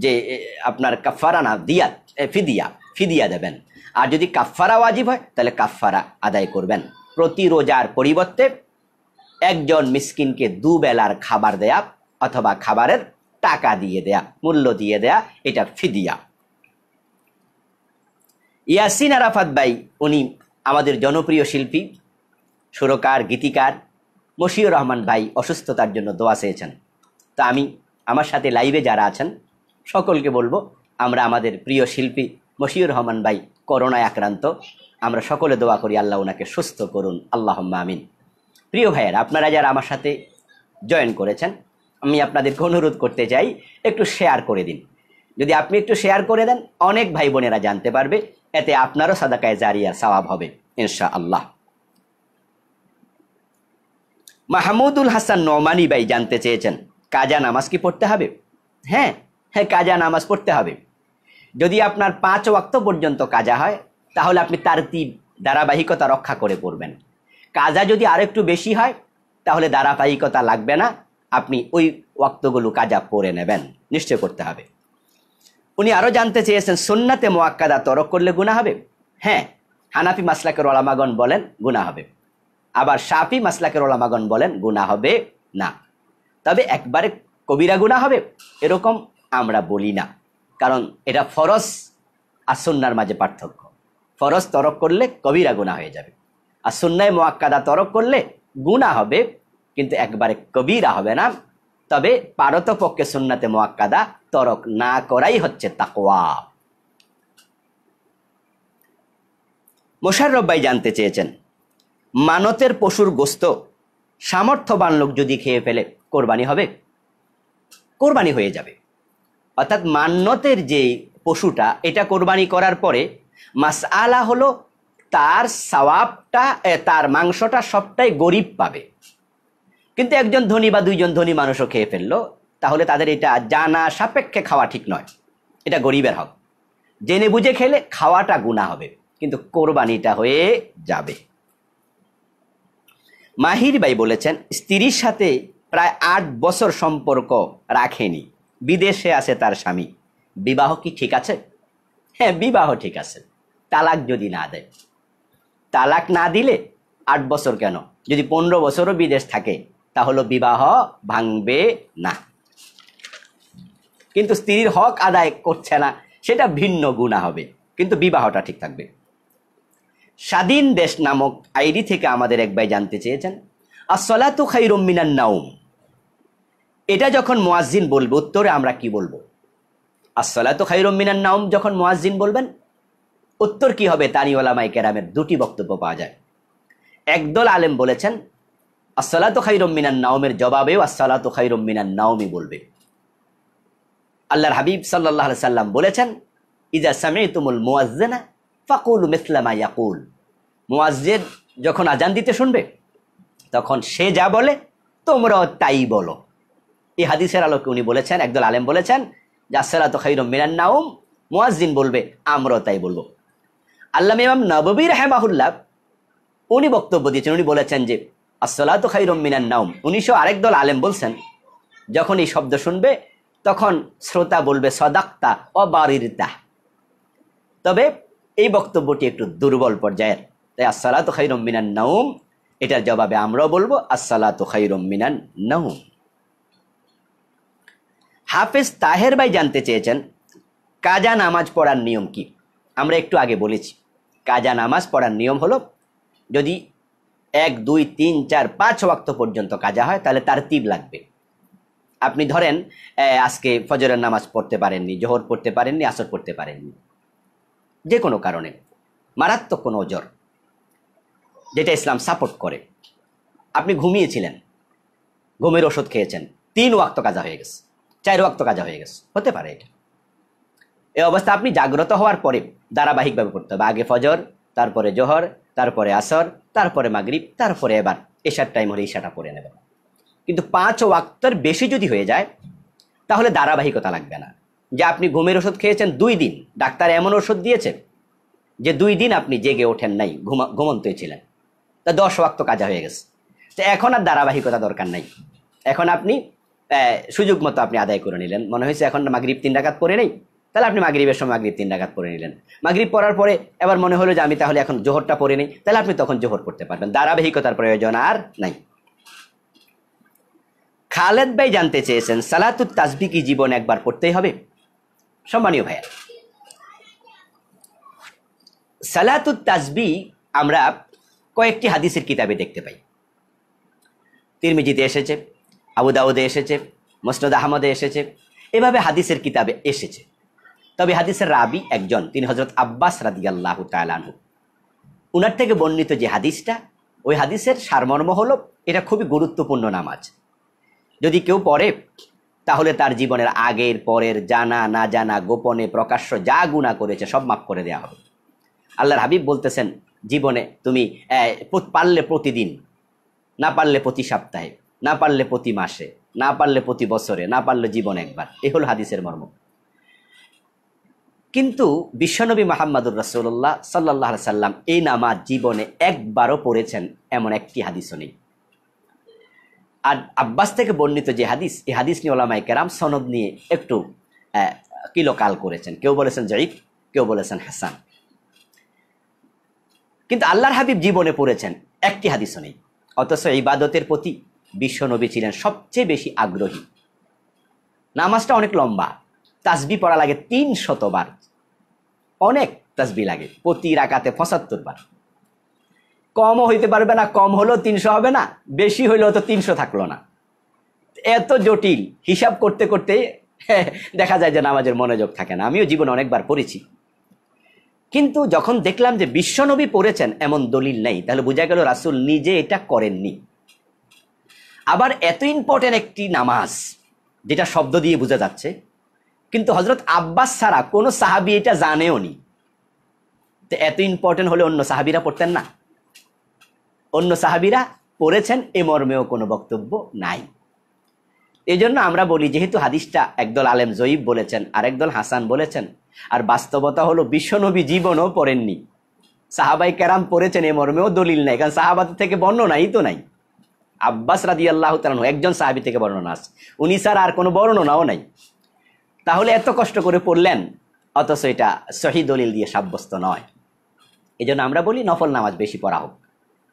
A: যে আপনার কাফারা না দিয়া ফিদিয়া ফিদিয়া দেবেন আর যদি কাফারা ওয়াজিব হয় তাহলে কাফারা আদায় করবেন প্রতি রোজার পরিবর্তে একজন মিসকিনকে দুবেলার খাবার দেয়া অথবা খাবারের টাকা দিয়ে দেয়া মূল্য দিয়ে দেয়া এটা ফিদিয়া ইয়াসিন আরাফাত ভাই উনি আমাদের জনপ্রিয় শিল্পী সুরকার গীতিকার মশিউর রহমান ভাই অসুস্থতার জন্য দোয়া চেয়েছেন তা আমি আমার সাথে লাইভে যারা আছেন সকলকে বলবো আমরা আমাদের প্রিয় শিল্পী মশিউর রহমান ভাই করোনায় আক্রান্ত আমরা সকলে দোয়া করি আল্লাহ ওনাকে সুস্থ করুন আল্লাহ আমিন প্রিয় ভাইয়ের আপনারা যারা আমার সাথে জয়েন করেছেন আমি আপনাদেরকে অনুরোধ করতে চাই একটু শেয়ার করে দিন যদি আপনি একটু শেয়ার করে দেন অনেক ভাই বোনেরা জানতে পারবে এতে আপনারও সাদাকায় জারিয়ার সওয়াব হবে ইনশা আল্লাহ মাহমুদুল হাসান নোমানি ভাই জানতে চেয়েছেন কাজা নামাজ কি পড়তে হবে হ্যাঁ হ্যাঁ কাজা নামাজ পড়তে হবে যদি আপনার পাঁচ ওয়াক্ত পর্যন্ত কাজা হয় তাহলে আপনি তার তীর ধারাবাহিকতা রক্ষা করে পড়বেন কাজা যদি আরেকটু বেশি হয় তাহলে ধারাবাহিকতা লাগবে না আপনি ওই ওয়াক্তগুলো কাজা পরে নেবেন নিশ্চয় করতে হবে উনি আরও জানতে চেয়েছেন সন্নাতে মোয়াক্কাদা তরক করলে গুণা হবে হ্যাঁ হানাফি মাসলাকের ওলামাগন বলেন গুণা হবে আবার সাফি মাসলাকের ওলামাগন বলেন গুণা হবে না তবে একবারে কবিরা গুণা হবে এরকম আমরা বলি না কারণ এটা ফরজ আর সন্ন্যার মাঝে পার্থক্য ফরজ তরক করলে কবিরা গুণা হয়ে যাবে আর সুন্নায় মোয়াক্কাদা তরক করলে গুণা হবে কিন্তু একবারে কবিরা হবে না তবে পারতপক্ষে সুন্নাতে মোয়াক্কাদা তরক না করাই হচ্ছে তাকোয়া মোশাররফ ভাই জানতে চেয়েছেন মানতের পশুর গোস্ত সামর্থ্যবান লোক যদি খেয়ে ফেলে কোরবানি হবে কোরবানি হয়ে যাবে অর্থাৎ মান্নতের যে পশুটা এটা কোরবানি করার পরে মাস আলা হলো তার সবাবটা তার মাংসটা সবটাই গরিব পাবে কিন্তু একজন ধনী বা দুইজন ধনী মানুষও খেয়ে ফেললো তাহলে তাদের এটা জানা সাপেক্ষে খাওয়া ঠিক নয় এটা গরিবের হক জেনে বুঝে খেলে খাওয়াটা গুণা হবে কিন্তু কোরবানিটা হয়ে যাবে মাহির ভাই বলেছেন স্ত্রীর সাথে প্রায় আট বছর সম্পর্ক রাখেনি বিদেশে আছে তার স্বামী বিবাহ কি ঠিক আছে হ্যাঁ বিবাহ ঠিক আছে তালাক যদি না দেয় তালাক না দিলে আট বছর কেন যদি পনেরো বছরও বিদেশ থাকে তাহলে বিবাহ ভাঙবে না কিন্তু স্ত্রীর হক আদায় করছে না সেটা ভিন্ন গুণা হবে কিন্তু বিবাহটা ঠিক থাকবে স্বাধীন দেশ নামক আইডি থেকে আমাদের এক ভাই জানতে চেয়েছেন সলাতু খাই রম্মিনার নাউম এটা যখন মোয়াজিন বলবে উত্তরে আমরা কি বলবো আর সলাতু খাই রম্মিনার নাউম যখন মোয়াজিন বলবেন উত্তর কি হবে তানিওয়ালা ওলামাই ক্যারামের দুটি বক্তব্য পাওয়া যায় একদল আলেম বলেছেন আসসালাতু খাই মিনান নাওমের জবাবেও আসসালাতু খাইরম মিনান নাওমি বলবে আল্লাহর হাবিব সাল্লাহ সাল্লাম বলেছেন ইজা সামে তুমুল মোয়াজ্জেনা ফাকুল মিসলামা ইয়াকুল মোয়াজ্জেদ যখন আজান দিতে শুনবে তখন সে যা বলে তোমরাও তাই বলো এই হাদিসের আলোকে উনি বলেছেন একদল আলেম বলেছেন যে আসসালাতু খাইরম মিনান নাওম মোয়াজ্জিন বলবে আমরাও তাই বলবো আল্লাহ ইমাম নবী রেহেমাহুল্লাহ উনি বক্তব্য দিয়েছেন উনি বলেছেন যে আসলাত খাই মিনান নাউম উনিশশো আরেক দল আলেম বলছেন যখন এই শব্দ শুনবে তখন শ্রোতা বলবে সদাক্তা ও বারিরতা তবে এই বক্তব্যটি একটু দুর্বল পর্যায়ের তাই আসসালাত খাই মিনান নাউম এটার জবাবে আমরাও বলবো আসসালাত খাই মিনান নাউম হাফেজ তাহের ভাই জানতে চেয়েছেন কাজা নামাজ পড়ার নিয়ম কি আমরা একটু আগে বলেছি কাজা নামাজ পড়ার নিয়ম হলো যদি এক দুই তিন চার পাঁচ ওয়াক্ত পর্যন্ত কাজা হয় তাহলে তার তিব লাগবে আপনি ধরেন আজকে ফজরের নামাজ পড়তে পারেননি জোহর পড়তে পারেননি আসর পড়তে পারেননি যে কোনো কারণে মারাত্মক কোনো ওজর যেটা ইসলাম সাপোর্ট করে আপনি ঘুমিয়েছিলেন ঘুমের ওষুধ খেয়েছেন তিন ওয়াক্ত কাজা হয়ে গেছে চার ওয়াক্ত কাজা হয়ে গেছে হতে পারে এটা এই অবস্থা আপনি জাগ্রত হওয়ার পরে ধারাবাহিকভাবে পড়তে হবে আগে ফজর তারপরে জোহর তারপরে আসর তারপরে মাগরিব তারপরে এবার এশার টাইম হলে এশাটা পড়ে নেবেন কিন্তু পাঁচ ওয়াক্তের বেশি যদি হয়ে যায় তাহলে ধারাবাহিকতা লাগবে না যে আপনি ঘুমের ওষুধ খেয়েছেন দুই দিন ডাক্তার এমন ওষুধ দিয়েছে যে দুই দিন আপনি জেগে ওঠেন নাই ঘুমা ঘুমন্তই ছিলেন তা দশ ওয়াক্ত কাজা হয়ে গেছে তো এখন আর ধারাবাহিকতা দরকার নাই এখন আপনি সুযোগ মতো আপনি আদায় করে নিলেন মনে হয়েছে এখন মাগরীব তিন ডাকাত পরে নেই তাহলে আপনি মাগরীবের সময় মাগরীব তিন রাকাত পড়ে নিলেন মাগরীব পড়ার পরে এবার মনে হলো যে আমি তাহলে এখন জোহরটা পড়ে নিই তাহলে আপনি তখন জোহর পড়তে পারবেন ধারাবাহিকতার প্রয়োজন আর নাই খালেদ ভাই জানতে চেয়েছেন সালাতুত তাজবি কি জীবন একবার পড়তেই হবে সম্মানীয় ভাইয়া সালাতুত তাজবি আমরা কয়েকটি হাদিসের কিতাবে দেখতে পাই তিরমিজিতে এসেছে আবুদাউদে এসেছে মসনদ আহমদে এসেছে এভাবে হাদিসের কিতাবে এসেছে তবে হাদিসের রাবি একজন তিনি হজরত আব্বাস রাদিয়াল্লাহ তালানহু উনার থেকে বর্ণিত যে হাদিসটা ওই হাদিসের সারমর্ম হলো এটা খুবই গুরুত্বপূর্ণ নামাজ যদি কেউ পড়ে তাহলে তার জীবনের আগের পরের জানা না জানা গোপনে প্রকাশ্য যা গুণা করেছে সব মাফ করে দেওয়া হবে আল্লাহর হাবিব বলতেছেন জীবনে তুমি পারলে প্রতিদিন না পারলে প্রতি সপ্তাহে না পারলে প্রতি মাসে না পারলে প্রতি বছরে না পারলে জীবন একবার এ হল হাদিসের মর্ম কিন্তু বিশ্বনবী মাহমুদুর রসুল্লাহ সাল্লাহ সাল্লাম এই নামাজ জীবনে একবারও পড়েছেন এমন একটি হাদিসও নেই আর আব্বাস থেকে বর্ণিত যে হাদিস এই হাদিস নিয়ে ওলামাই কেরাম সনদ নিয়ে একটু কিলোকাল করেছেন কেউ বলেছেন জয়ীফ কেউ বলেছেন হাসান কিন্তু আল্লাহর হাবিব জীবনে পড়েছেন একটি হাদিসও নেই অথচ ইবাদতের প্রতি বিশ্বনবী ছিলেন সবচেয়ে বেশি আগ্রহী নামাজটা অনেক লম্বা তাসবি পড়া লাগে তিন শতবার অনেক তসবি লাগে প্রতি রাকাতে পঁচাত্তর বার কমও হইতে পারবে না কম হলেও তিনশো হবে না বেশি হইলেও তো তিনশো থাকলো না এত জটিল হিসাব করতে করতে (laughs) দেখা যায় যে নামাজের মনোযোগ থাকে না আমিও জীবনে অনেকবার পড়েছি কিন্তু যখন দেখলাম যে বিশ্বনবী পড়েছেন এমন দলিল নেই তাহলে বোঝা গেল রাসুল নিজে এটা করেননি আবার এত ইম্পর্টেন্ট একটি নামাজ যেটা শব্দ দিয়ে বোঝা যাচ্ছে কিন্তু হজরত আব্বাস ছাড়া কোনো সাহাবি এটা জানেও নি তো এত ইম্পর্টেন্ট হলে অন্য সাহাবিরা পড়তেন না অন্য সাহাবিরা পড়েছেন এ মর্মেও কোনো বক্তব্য নাই এই জন্য আমরা বলি যেহেতু হাদিসটা একদল আলেম জয়ীব বলেছেন আর একদল হাসান বলেছেন আর বাস্তবতা হলো বিশ্বনবী জীবনও পড়েননি সাহাবাই ক্যারাম পড়েছেন এ মর্মেও দলিল নাই কারণ সাহাবাদ থেকে বর্ণনাই তো নাই আব্বাস রাজি আল্লাহ তালান একজন সাহাবি থেকে বর্ণনা আছে উনি স্যার আর কোনো বর্ণনাও নাই তাহলে এত কষ্ট করে পড়লেন অথচ এটা সহি দলিল দিয়ে সাব্যস্ত নয় এই আমরা বলি নফল নামাজ বেশি পড়া হোক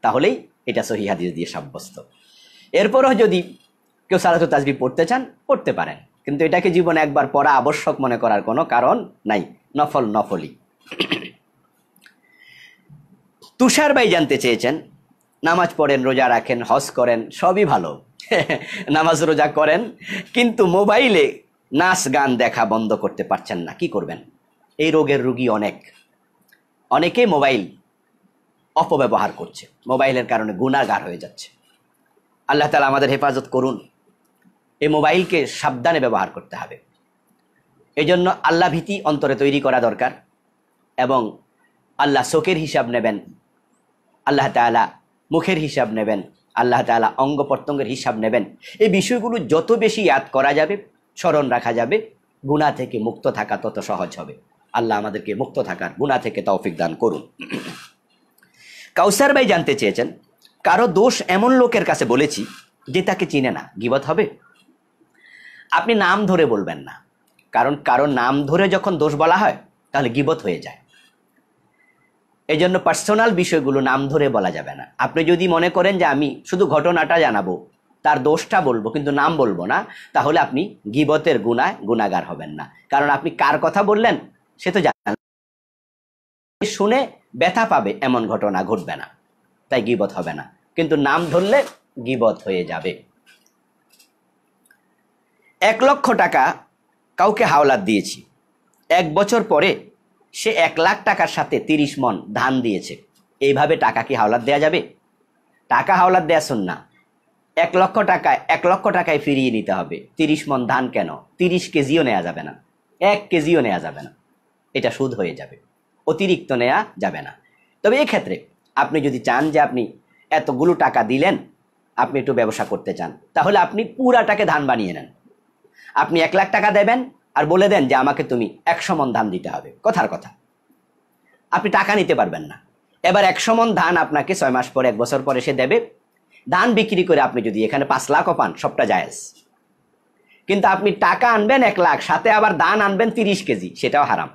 A: তাহলেই এটা সহি হাদিস দিয়ে সাব্যস্ত এরপরও যদি কেউ সারাত তাজবি পড়তে চান পড়তে পারেন কিন্তু এটাকে জীবনে একবার পড়া আবশ্যক মনে করার কোনো কারণ নাই নফল নফলি তুষার ভাই জানতে চেয়েছেন নামাজ পড়েন রোজা রাখেন হজ করেন সবই ভালো (laughs) নামাজ রোজা করেন কিন্তু মোবাইলে নাচ গান দেখা বন্ধ করতে পারছেন না কি করবেন এই রোগের রুগী অনেক অনেকে মোবাইল অপব্যবহার করছে মোবাইলের কারণে গুণাগার হয়ে যাচ্ছে আল্লাহ তালা আমাদের হেফাজত করুন এই মোবাইলকে সাবধানে ব্যবহার করতে হবে এই জন্য আল্লাহ ভীতি অন্তরে তৈরি করা দরকার এবং আল্লাহ শোকের হিসাব নেবেন আল্লাহ তালা মুখের হিসাব নেবেন আল্লাহ তালা অঙ্গ প্রত্যঙ্গের হিসাব নেবেন এই বিষয়গুলো যত বেশি ইয়াদ করা যাবে স্মরণ রাখা যাবে গুণা থেকে মুক্ত থাকা তত সহজ হবে আল্লাহ আমাদেরকে মুক্ত থাকার গুণা থেকে তৌফিক দান করুন কাউসার ভাই জানতে চেয়েছেন কারো দোষ এমন লোকের কাছে বলেছি যে তাকে চিনে না গিবত হবে আপনি নাম ধরে বলবেন না কারণ কারো নাম ধরে যখন দোষ বলা হয় তাহলে গিবত হয়ে যায় এই জন্য পার্সোনাল বিষয়গুলো নাম ধরে বলা যাবে না আপনি যদি মনে করেন যে আমি শুধু ঘটনাটা জানাবো তার দোষটা বলবো কিন্তু নাম বলবো না তাহলে আপনি গিবতের গুণায় গুণাগার হবেন না কারণ আপনি কার কথা বললেন সে তো জানেন শুনে ব্যথা পাবে এমন ঘটনা ঘটবে না তাই গিবত হবে না কিন্তু নাম ধরলে গিবত হয়ে যাবে এক লক্ষ টাকা কাউকে হাওলাত দিয়েছি এক বছর পরে সে এক লাখ টাকার সাথে তিরিশ মন ধান দিয়েছে এইভাবে টাকা কি হাওলাত দেয়া যাবে টাকা হাওলাত দেয়া শুন না এক লক্ষ টাকায় এক লক্ষ টাকায় ফিরিয়ে নিতে হবে তিরিশ মন ধান কেন তিরিশ কেজিও নেওয়া যাবে না এক কেজিও নেওয়া যাবে না এটা সুদ হয়ে যাবে অতিরিক্ত নেওয়া যাবে না তবে ক্ষেত্রে আপনি যদি চান যে আপনি এতগুলো টাকা দিলেন আপনি একটু ব্যবসা করতে চান তাহলে আপনি পুরাটাকে ধান বানিয়ে নেন আপনি এক লাখ টাকা দেবেন আর বলে দেন যে আমাকে তুমি একশো মন ধান দিতে হবে কথার কথা আপনি টাকা নিতে পারবেন না এবার একশো মন ধান আপনাকে ছয় মাস পরে এক বছর পরে সে দেবে ধান বিক্রি করে আপনি যদি এখানে পাঁচ লাখও পান সবটা জায়েজ কিন্তু আপনি টাকা আনবেন এক লাখ সাথে আবার ধান আনবেন তিরিশ কেজি সেটাও হারাম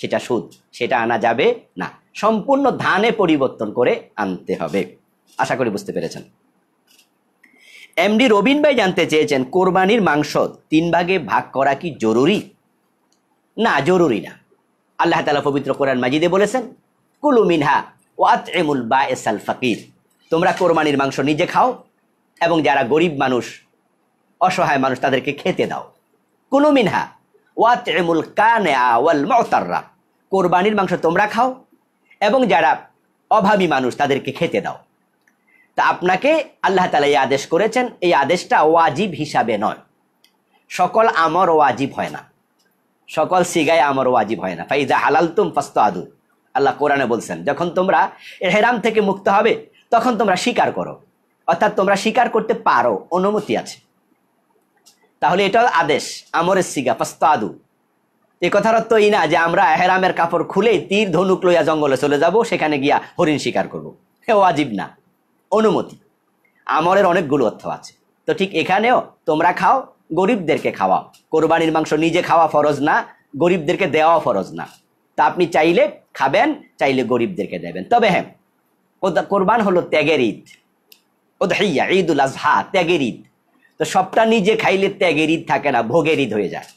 A: সেটা সুদ সেটা আনা যাবে না সম্পূর্ণ ধানে পরিবর্তন করে আনতে হবে আশা করি বুঝতে পেরেছেন এমডি রবিন ভাই জানতে চেয়েছেন কোরবানির মাংস তিন ভাগে ভাগ করা কি জরুরি না জরুরি না আল্লাহ তালা পবিত্র কোরআন মাজিদে বলেছেন কুলু মিনহা ওয়াত এমুল বা এসাল ফাকির তোমরা কোরবানির মাংস নিজে খাও এবং যারা গরিব মানুষ অসহায় মানুষ তাদেরকে খেতে দাও কোনো মিনহা ওয়াত এমুল কানে মতাররা কোরবানির মাংস তোমরা খাও এবং যারা অভাবী মানুষ তাদেরকে খেতে দাও তা আপনাকে আল্লাহ তালা এই আদেশ করেছেন এই আদেশটা ওয়াজিব হিসাবে নয় সকল আমর ওয়াজিব হয় না সকল সিগায় আমর ওয়াজিব হয় না ফাইজা হালাল তুম ফস্ত আদু আল্লাহ কোরআনে বলছেন যখন তোমরা এহেরাম থেকে মুক্ত হবে তখন তোমরা স্বীকার করো অর্থাৎ তোমরা স্বীকার করতে পারো অনুমতি আছে তাহলে এটা আদেশ আমরের সিগা পাস্তাদু এ কথার অর্থ এই না যে আমরা এহেরামের কাপড় খুলে তীর ধনুক লইয়া জঙ্গলে চলে যাব সেখানে গিয়া হরিণ শিকার করব হে আজিব না অনুমতি আমরের অনেকগুলো অর্থ আছে তো ঠিক এখানেও তোমরা খাও গরিবদেরকে খাওয়াও কোরবানির মাংস নিজে খাওয়া ফরজ না গরিবদেরকে দেওয়া ফরজ না তা আপনি চাইলে খাবেন চাইলে গরিবদেরকে দেবেন তবে হ্যাঁ কোরবান হলো ত্যাগের ঈদ ঈদ উল আজহা ত্যাগের ঈদ তো সবটা নিজে খাইলে ত্যাগের ঈদ থাকে না ভোগের ঈদ হয়ে যায়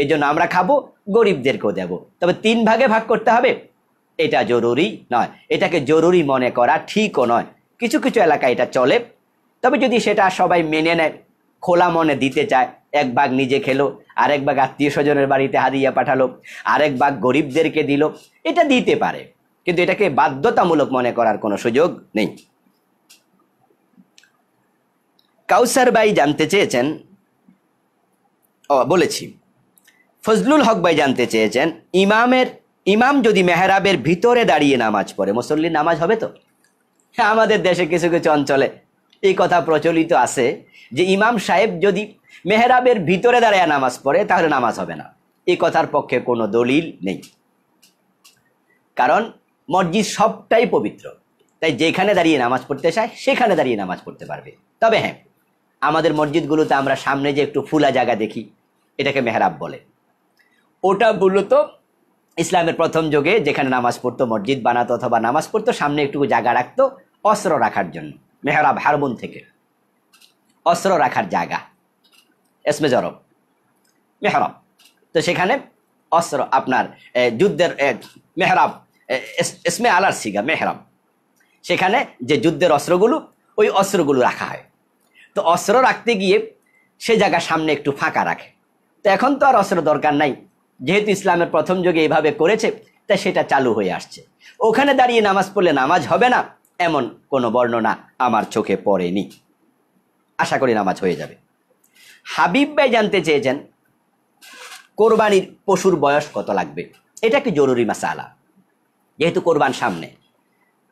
A: এই জন্য আমরা খাবো গরিবদেরকেও দেব তবে তিন ভাগে ভাগ করতে হবে এটা জরুরি নয় এটাকে জরুরি মনে করা ঠিকও নয় কিছু কিছু এলাকায় এটা চলে তবে যদি সেটা সবাই মেনে নেয় খোলা মনে দিতে চায় এক ভাগ নিজে খেলো আরেক ভাগ আত্মীয় স্বজনের বাড়িতে হারিয়ে পাঠালো আরেক ভাগ গরিবদেরকে দিল এটা দিতে পারে কিন্তু এটাকে বাধ্যতামূলক মনে করার কোনো সুযোগ নেই কাউসার বাই জানতে চেয়েছেন ও বলেছি ফজলুল হক ভাই জানতে চেয়েছেন ইমামের ইমাম যদি মেহরাবের ভিতরে দাঁড়িয়ে নামাজ পড়ে মুসল্লির নামাজ হবে তো হ্যাঁ, আমাদের দেশে কিছু কিছু অঞ্চলে এই কথা প্রচলিত আছে যে ইমাম সাহেব যদি মেহরাবের ভিতরে দাঁড়িয়ে নামাজ পড়ে তাহলে নামাজ হবে না এই কথার পক্ষে কোনো দলিল নেই কারণ মসজিদ সবটাই পবিত্র তাই যেখানে দাঁড়িয়ে নামাজ পড়তে চায় সেখানে দাঁড়িয়ে নামাজ পড়তে পারবে তবে হ্যাঁ আমাদের মসজিদগুলোতে আমরা সামনে যে একটু ফুলা জায়গা দেখি এটাকে মেহরাব বলে ওটা মূলত ইসলামের প্রথম যুগে যেখানে নামাজ পড়তো মসজিদ বানাতো অথবা নামাজ পড়তো সামনে একটুকু জায়গা রাখতো অস্ত্র রাখার জন্য মেহরাব হারমোন থেকে অস্ত্র রাখার জায়গা এসমে জরব মেহরাব তো সেখানে অস্ত্র আপনার যুদ্ধের মেহরাব এসমে আলার সিগা মেহরাম সেখানে যে যুদ্ধের অস্ত্রগুলো ওই অস্ত্রগুলো রাখা হয় তো অস্ত্র রাখতে গিয়ে সে জায়গা সামনে একটু ফাঁকা রাখে তো এখন তো আর অস্ত্র দরকার নাই যেহেতু ইসলামের প্রথম যুগে এইভাবে করেছে তাই সেটা চালু হয়ে আসছে ওখানে দাঁড়িয়ে নামাজ পড়লে নামাজ হবে না এমন কোনো বর্ণনা আমার চোখে পড়েনি আশা করি নামাজ হয়ে যাবে হাবিব ভাই জানতে চেয়েছেন কোরবানির পশুর বয়স কত লাগবে এটা কি জরুরি মাসালা যেহেতু কোরবান সামনে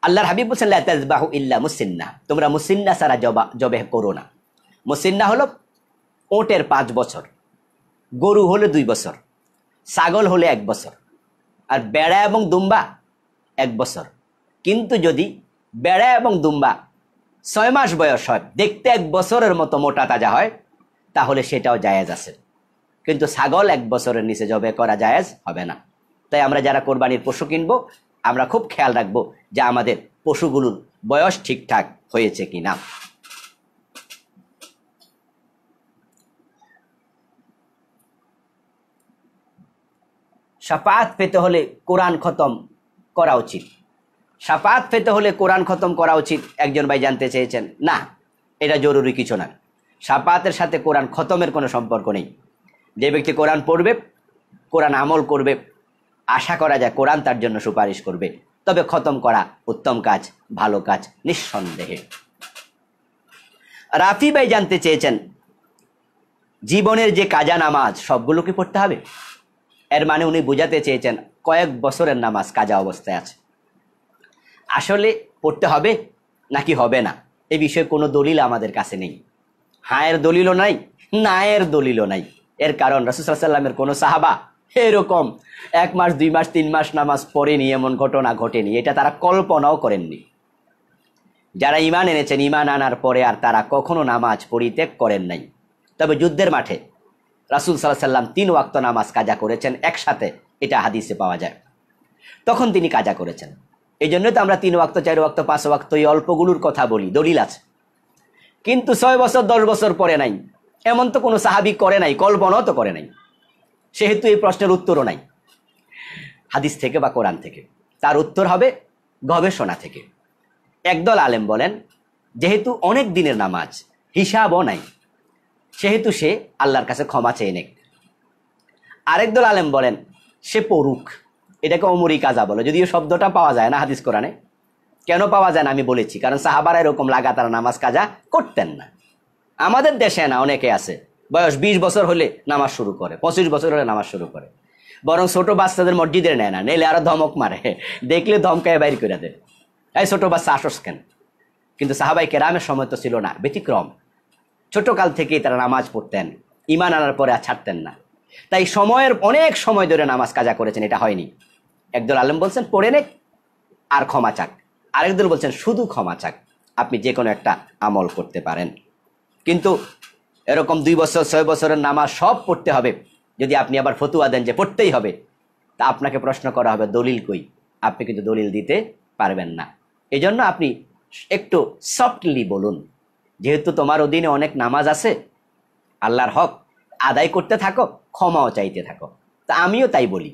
A: আল্লাহর হাবিব বলছেন লাহু ইল্লা মুসিন্না তোমরা মুসিন্না সারা জবা জবে করো না মুসিন্না হলো ওটের পাঁচ বছর গরু হলে দুই বছর ছাগল হলে এক বছর আর বেড়া এবং দুম্বা এক বছর কিন্তু যদি বেড়া এবং দুম্বা ছয় মাস বয়স হয় দেখতে এক বছরের মতো মোটা তাজা হয় তাহলে সেটাও জায়েজ আছে কিন্তু ছাগল এক বছরের নিচে জবে করা জায়েজ হবে না তাই আমরা যারা কোরবানির পশু কিনবো আমরা খুব খেয়াল রাখবো যে আমাদের পশুগুলোর বয়স ঠিকঠাক হয়েছে কি না সাপাত পেতে হলে কোরআন খতম করা উচিত সাপাত পেতে হলে কোরআন খতম করা উচিত একজন ভাই জানতে চেয়েছেন না এটা জরুরি কিছু না সাপাতের সাথে কোরআন খতমের কোনো সম্পর্ক নেই যে ব্যক্তি কোরআন পড়বে কোরআন আমল করবে আশা করা যায় কোরআন তার জন্য সুপারিশ করবে তবে খতম করা উত্তম কাজ ভালো কাজ নিঃসন্দেহে রাফি ভাই জানতে চেয়েছেন জীবনের যে কাজা নামাজ সবগুলো কি পড়তে হবে এর মানে উনি বোঝাতে চেয়েছেন কয়েক বছরের নামাজ কাজা অবস্থায় আছে আসলে পড়তে হবে নাকি হবে না এ বিষয়ে কোনো দলিল আমাদের কাছে নেই হায়ের দলিলও নাই নায়ের দলিলও নাই এর কারণ সাল্লামের কোনো সাহাবা এরকম এক মাস দুই মাস তিন মাস নামাজ পড়েনি এমন ঘটনা ঘটেনি এটা তারা কল্পনাও করেননি যারা ইমান এনেছেন ইমান আনার পরে আর তারা কখনো নামাজ পরিত্যাগ করেন নাই তবে যুদ্ধের মাঠে রাসুল সাল্লাহ সাল্লাম তিন ওয়াক্ত নামাজ কাজা করেছেন একসাথে এটা হাদিসে পাওয়া যায় তখন তিনি কাজা করেছেন এই জন্য তো আমরা তিন ওয়াক্ত চার ওয়াক্ত পাঁচ ওয়াক্ত এই অল্পগুলোর কথা বলি দলিল আছে কিন্তু ছয় বছর দশ বছর পরে নাই এমন তো কোনো সাহাবি করে নাই কল্পনাও তো করে নাই সেহেতু এই প্রশ্নের উত্তরও নাই হাদিস থেকে বা কোরআন থেকে তার উত্তর হবে গবেষণা থেকে একদল আলেম বলেন যেহেতু অনেক দিনের নামাজ হিসাবও নাই সেহেতু সে আল্লাহর কাছে ক্ষমা চেয়ে নেক আরেকদল আলেম বলেন সে পড়ুক এটাকে অমরি কাজা বলে যদিও শব্দটা পাওয়া যায় না হাদিস কোরআনে কেন পাওয়া যায় না আমি বলেছি কারণ সাহাবারা এরকম লাগাতার নামাজ কাজা করতেন না আমাদের দেশে না অনেকে আছে বয়স বিশ বছর হলে নামাজ শুরু করে পঁচিশ বছর হলে নামাজ শুরু করে বরং ছোট বাচ্চাদের মসজিদে নেয় না নেলে আরো ধমক মারে দেখলে ধমকায় বাইর করে দেয় এই ছোট বাচ্চা আসস কেন কিন্তু সাহাবাই কেরামের সময় তো ছিল না ব্যতিক্রম ছোটকাল থেকেই তারা নামাজ পড়তেন ইমান আনার পরে আর ছাড়তেন না তাই সময়ের অনেক সময় ধরে নামাজ কাজা করেছেন এটা হয়নি একদল আলম বলছেন পড়ে নে আর ক্ষমা চাক আরেকদল বলছেন শুধু ক্ষমা চাক আপনি যে কোনো একটা আমল করতে পারেন কিন্তু এরকম দুই বছর ছয় বছরের নামা সব পড়তে হবে যদি আপনি আবার ফতুয়া দেন যে পড়তেই হবে তা আপনাকে প্রশ্ন করা হবে দলিল কই আপনি কিন্তু দলিল দিতে পারবেন না এই জন্য আপনি একটু সফটলি বলুন যেহেতু তোমার অধীনে অনেক নামাজ আছে আল্লাহর হক আদায় করতে থাকো ক্ষমাও চাইতে থাকো তা আমিও তাই বলি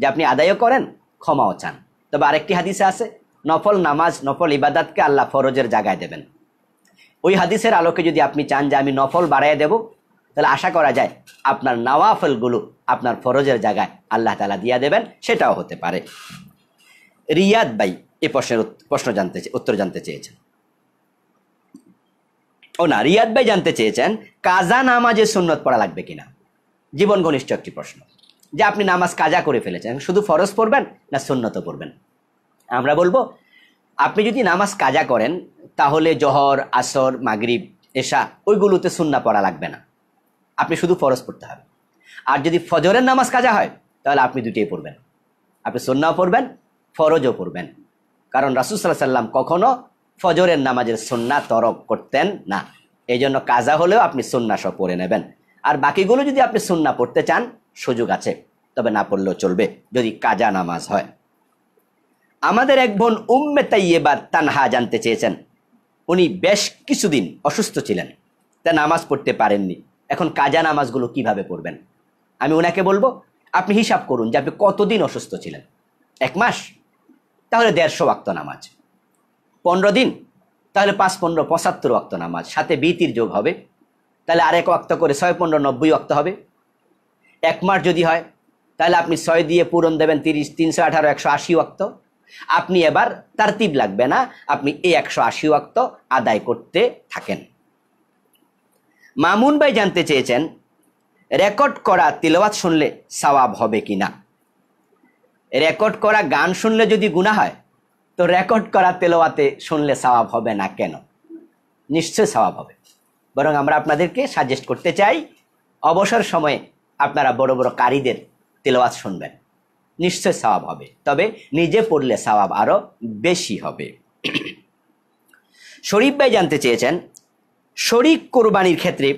A: যে আপনি আদায়ও করেন ক্ষমাও চান তবে আরেকটি হাদিসে আছে নফল নামাজ নফল ইবাদাতকে আল্লাহ ফরজের জায়গায় দেবেন ওই হাদিসের আলোকে যদি আপনি চান যে আমি নফল বাড়াই দেব তাহলে আশা করা যায় আপনার নাওয়াফলগুলো আপনার ফরজের জায়গায় আল্লাহ তালা দিয়া দেবেন সেটাও হতে পারে রিয়াদ বাই এ প্রশ্নের প্রশ্ন জানতে উত্তর জানতে চেয়েছেন ও না রিয়াদ ভাই জানতে চেয়েছেন কাজা নামাজে সুন্নত পড়া লাগবে কিনা জীবন ঘনিষ্ঠ একটি প্রশ্ন যে আপনি নামাজ কাজা করে ফেলেছেন শুধু ফরজ পড়বেন না সুন্নত পড়বেন আমরা বলবো আপনি যদি নামাজ কাজা করেন তাহলে জহর আসর মাগরিব এশা ওইগুলোতে সুন্না পড়া লাগবে না আপনি শুধু ফরজ পড়তে হবে আর যদি ফজরের নামাজ কাজা হয় তাহলে আপনি দুটিই পড়বেন আপনি সন্নাও পড়বেন ফরজও পড়বেন কারণ রাসুসাল্লাহ সাল্লাম কখনো ফজরের নামাজের সন্না তরক করতেন না এই জন্য কাজা হলেও আপনি সন্না সব পড়ে নেবেন আর বাকিগুলো যদি আপনি সন্না পড়তে চান সুযোগ আছে তবে না পড়লেও চলবে যদি কাজা নামাজ হয় আমাদের এক বোন উম্মে বা তানহা জানতে চেয়েছেন উনি বেশ কিছুদিন অসুস্থ ছিলেন তা নামাজ পড়তে পারেননি এখন কাজা নামাজগুলো কিভাবে পড়বেন আমি ওনাকে বলবো আপনি হিসাব করুন যে আপনি কতদিন অসুস্থ ছিলেন এক মাস তাহলে দেড়শো ওয়াক্ত নামাজ পনেরো দিন তাহলে পাঁচ পনেরো পঁচাত্তর ওয়াক্ত নামাজ সাথে বিতির যোগ হবে তাহলে আরেক অক্ত করে ছয় পনেরো নব্বই অক্ত হবে এক মাস যদি হয় তাহলে আপনি ছয় দিয়ে পূরণ দেবেন তিরিশ তিনশো আঠারো একশো আশি অক্ত আপনি এবার তারতিব লাগবে না আপনি এই একশো আশি ওয়াক্ত আদায় করতে থাকেন মামুন ভাই জানতে চেয়েছেন রেকর্ড করা তিলওয়াত শুনলে সওয়াব হবে কি না রেকর্ড করা গান শুনলে যদি গুণা হয় তো রেকর্ড করা তেলোয়াতে শুনলে সওয়াব হবে না কেন নিশ্চয় সওয়াব হবে বরং আমরা আপনাদেরকে সাজেস্ট করতে চাই অবসর সময়ে আপনারা বড় বড় কারীদের তেলোয়াত শুনবেন নিশ্চয় স্বভাব হবে তবে নিজে পড়লে স্বভাব আরও বেশি হবে শরীফ ভাই জানতে চেয়েছেন শরিক কোরবানির ক্ষেত্রে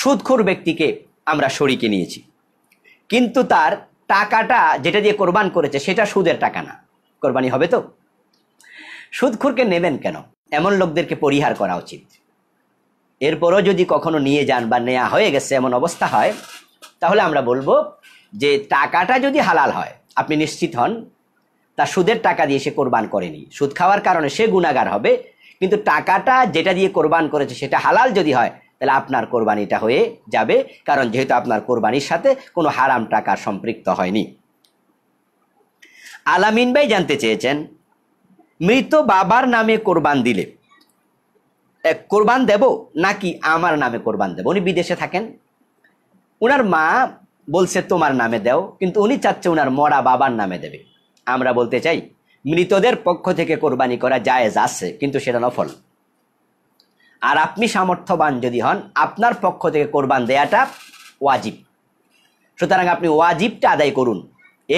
A: সুদখোর ব্যক্তিকে আমরা শরিকে নিয়েছি কিন্তু তার টাকাটা যেটা দিয়ে কোরবান করেছে সেটা সুদের টাকা না কোরবানি হবে তো সুদখোরকে নেবেন কেন এমন লোকদেরকে পরিহার করা উচিত এরপরও যদি কখনো নিয়ে যান বা নেওয়া হয়ে গেছে এমন অবস্থা হয় তাহলে আমরা বলবো যে টাকাটা যদি হালাল হয় আপনি নিশ্চিত হন তা সুদের টাকা দিয়ে সে কোরবান করেনি সুদ খাওয়ার কারণে সে গুণাগার হবে কিন্তু টাকাটা যেটা দিয়ে কোরবান করেছে সেটা হালাল যদি হয় তাহলে আপনার কোরবানিটা হয়ে যাবে কারণ যেহেতু আপনার কোরবানির সাথে কোনো হারাম টাকা সম্পৃক্ত হয়নি আলামিন ভাই জানতে চেয়েছেন মৃত বাবার নামে কোরবান দিলে কোরবান দেব নাকি আমার নামে কোরবান দেব উনি বিদেশে থাকেন ওনার মা বলছে তোমার নামে দেও কিন্তু উনি চাচ্ছে উনার মরা বাবার নামে দেবে আমরা বলতে চাই মৃতদের পক্ষ থেকে কোরবানি করা জায়েজ আছে কিন্তু সেটা নফল আর আপনি সামর্থ্যবান যদি হন আপনার পক্ষ থেকে কোরবান দেয়াটা ওয়াজিব সুতরাং আপনি ওয়াজিবটা আদায় করুন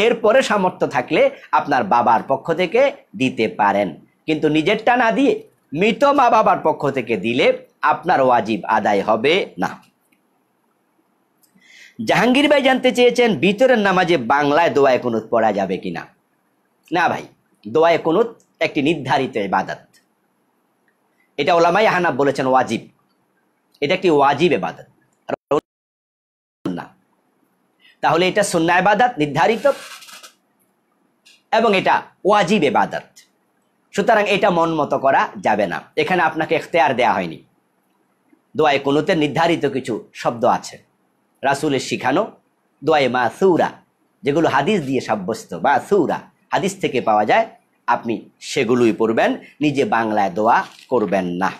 A: এরপরে সামর্থ্য থাকলে আপনার বাবার পক্ষ থেকে দিতে পারেন কিন্তু নিজেরটা না দিয়ে মৃত মা বাবার পক্ষ থেকে দিলে আপনার ওয়াজিব আদায় হবে না জাহাঙ্গীর ভাই জানতে চেয়েছেন ভিতরের নামাজে বাংলায় দোয়ায় কুনুত পড়া যাবে কিনা না ভাই দোয়ায় কুনুত একটি নির্ধারিত এবাদত এটা ওলামাই আহানাব বলেছেন ওয়াজিব এটা একটি ওয়াজিব এবাদত তাহলে এটা সন্ন্যায় বাদাত নির্ধারিত এবং এটা ওয়াজিব এবাদত সুতরাং এটা মন মতো করা যাবে না এখানে আপনাকে এখতেয়ার দেয়া হয়নি দোয়ায় কোনোতে নির্ধারিত কিছু শব্দ আছে রাসুলের শিখানো দোয়ায় মা সুরা যেগুলো হাদিস দিয়ে সাব্যস্ত বা সুরা হাদিস থেকে পাওয়া যায় আপনি সেগুলোই পড়বেন নিজে বাংলায় দোয়া করবেন না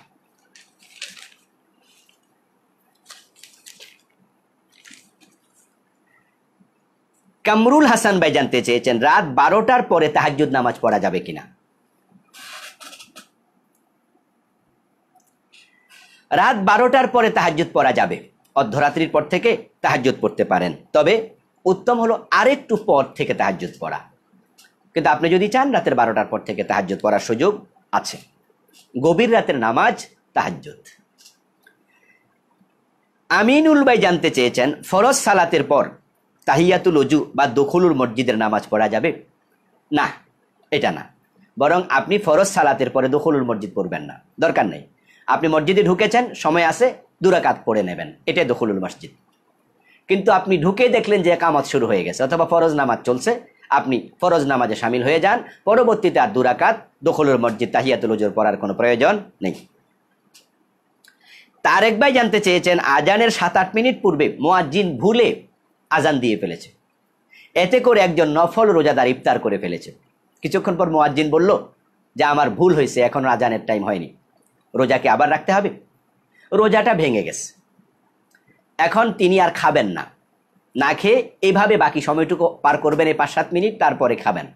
A: কামরুল হাসান ভাই জানতে চেয়েছেন রাত বারোটার পরে তাহাজুদ নামাজ পড়া যাবে কিনা রাত বারোটার পরে তাহাজুদ পড়া যাবে অর্ধরাত্রির পর থেকে তাহাজ্যত পড়তে পারেন তবে উত্তম হলো আরেকটু পর থেকে তাহাজ্যত পড়া কিন্তু আপনি যদি চান রাতের বারোটার পর থেকে তাহাজ্যত পড়ার সুযোগ আছে গভীর রাতের নামাজ তাহাজ্যত আমিনুল ভাই জানতে চেয়েছেন ফরজ সালাতের পর তাহিয়াতুল অজু বা দখলুর মসজিদের নামাজ পড়া যাবে না এটা না বরং আপনি ফরজ সালাতের পরে দখলুল মসজিদ পড়বেন না দরকার নেই আপনি মসজিদে ঢুকেছেন সময় আছে দুরাকাত পড়ে নেবেন এটাই দখলুল মসজিদ কিন্তু আপনি ঢুকে দেখলেন যে একামত শুরু হয়ে গেছে অথবা ফরজ নামাজ চলছে আপনি ফরজ নামাজে সামিল হয়ে যান পরবর্তীতে আর দুরাকাত দখলুর মসজিদ তাহিয়াতুল উজুর পড়ার কোনো প্রয়োজন নেই তারেক ভাই জানতে চেয়েছেন আজানের সাত আট মিনিট পূর্বে মোয়াজ্জিন ভুলে আজান দিয়ে ফেলেছে এতে করে একজন নফল রোজাদার ইফতার করে ফেলেছে কিছুক্ষণ পর মোয়াজ্জিন বলল যে আমার ভুল হয়েছে এখন আজানের টাইম হয়নি রোজাকে আবার রাখতে হবে রোজাটা ভেঙে গেছে এখন তিনি আর খাবেন না না খেয়ে এভাবে বাকি সময়টুকু পার করবেন এই পাঁচ সাত মিনিট তারপরে খাবেন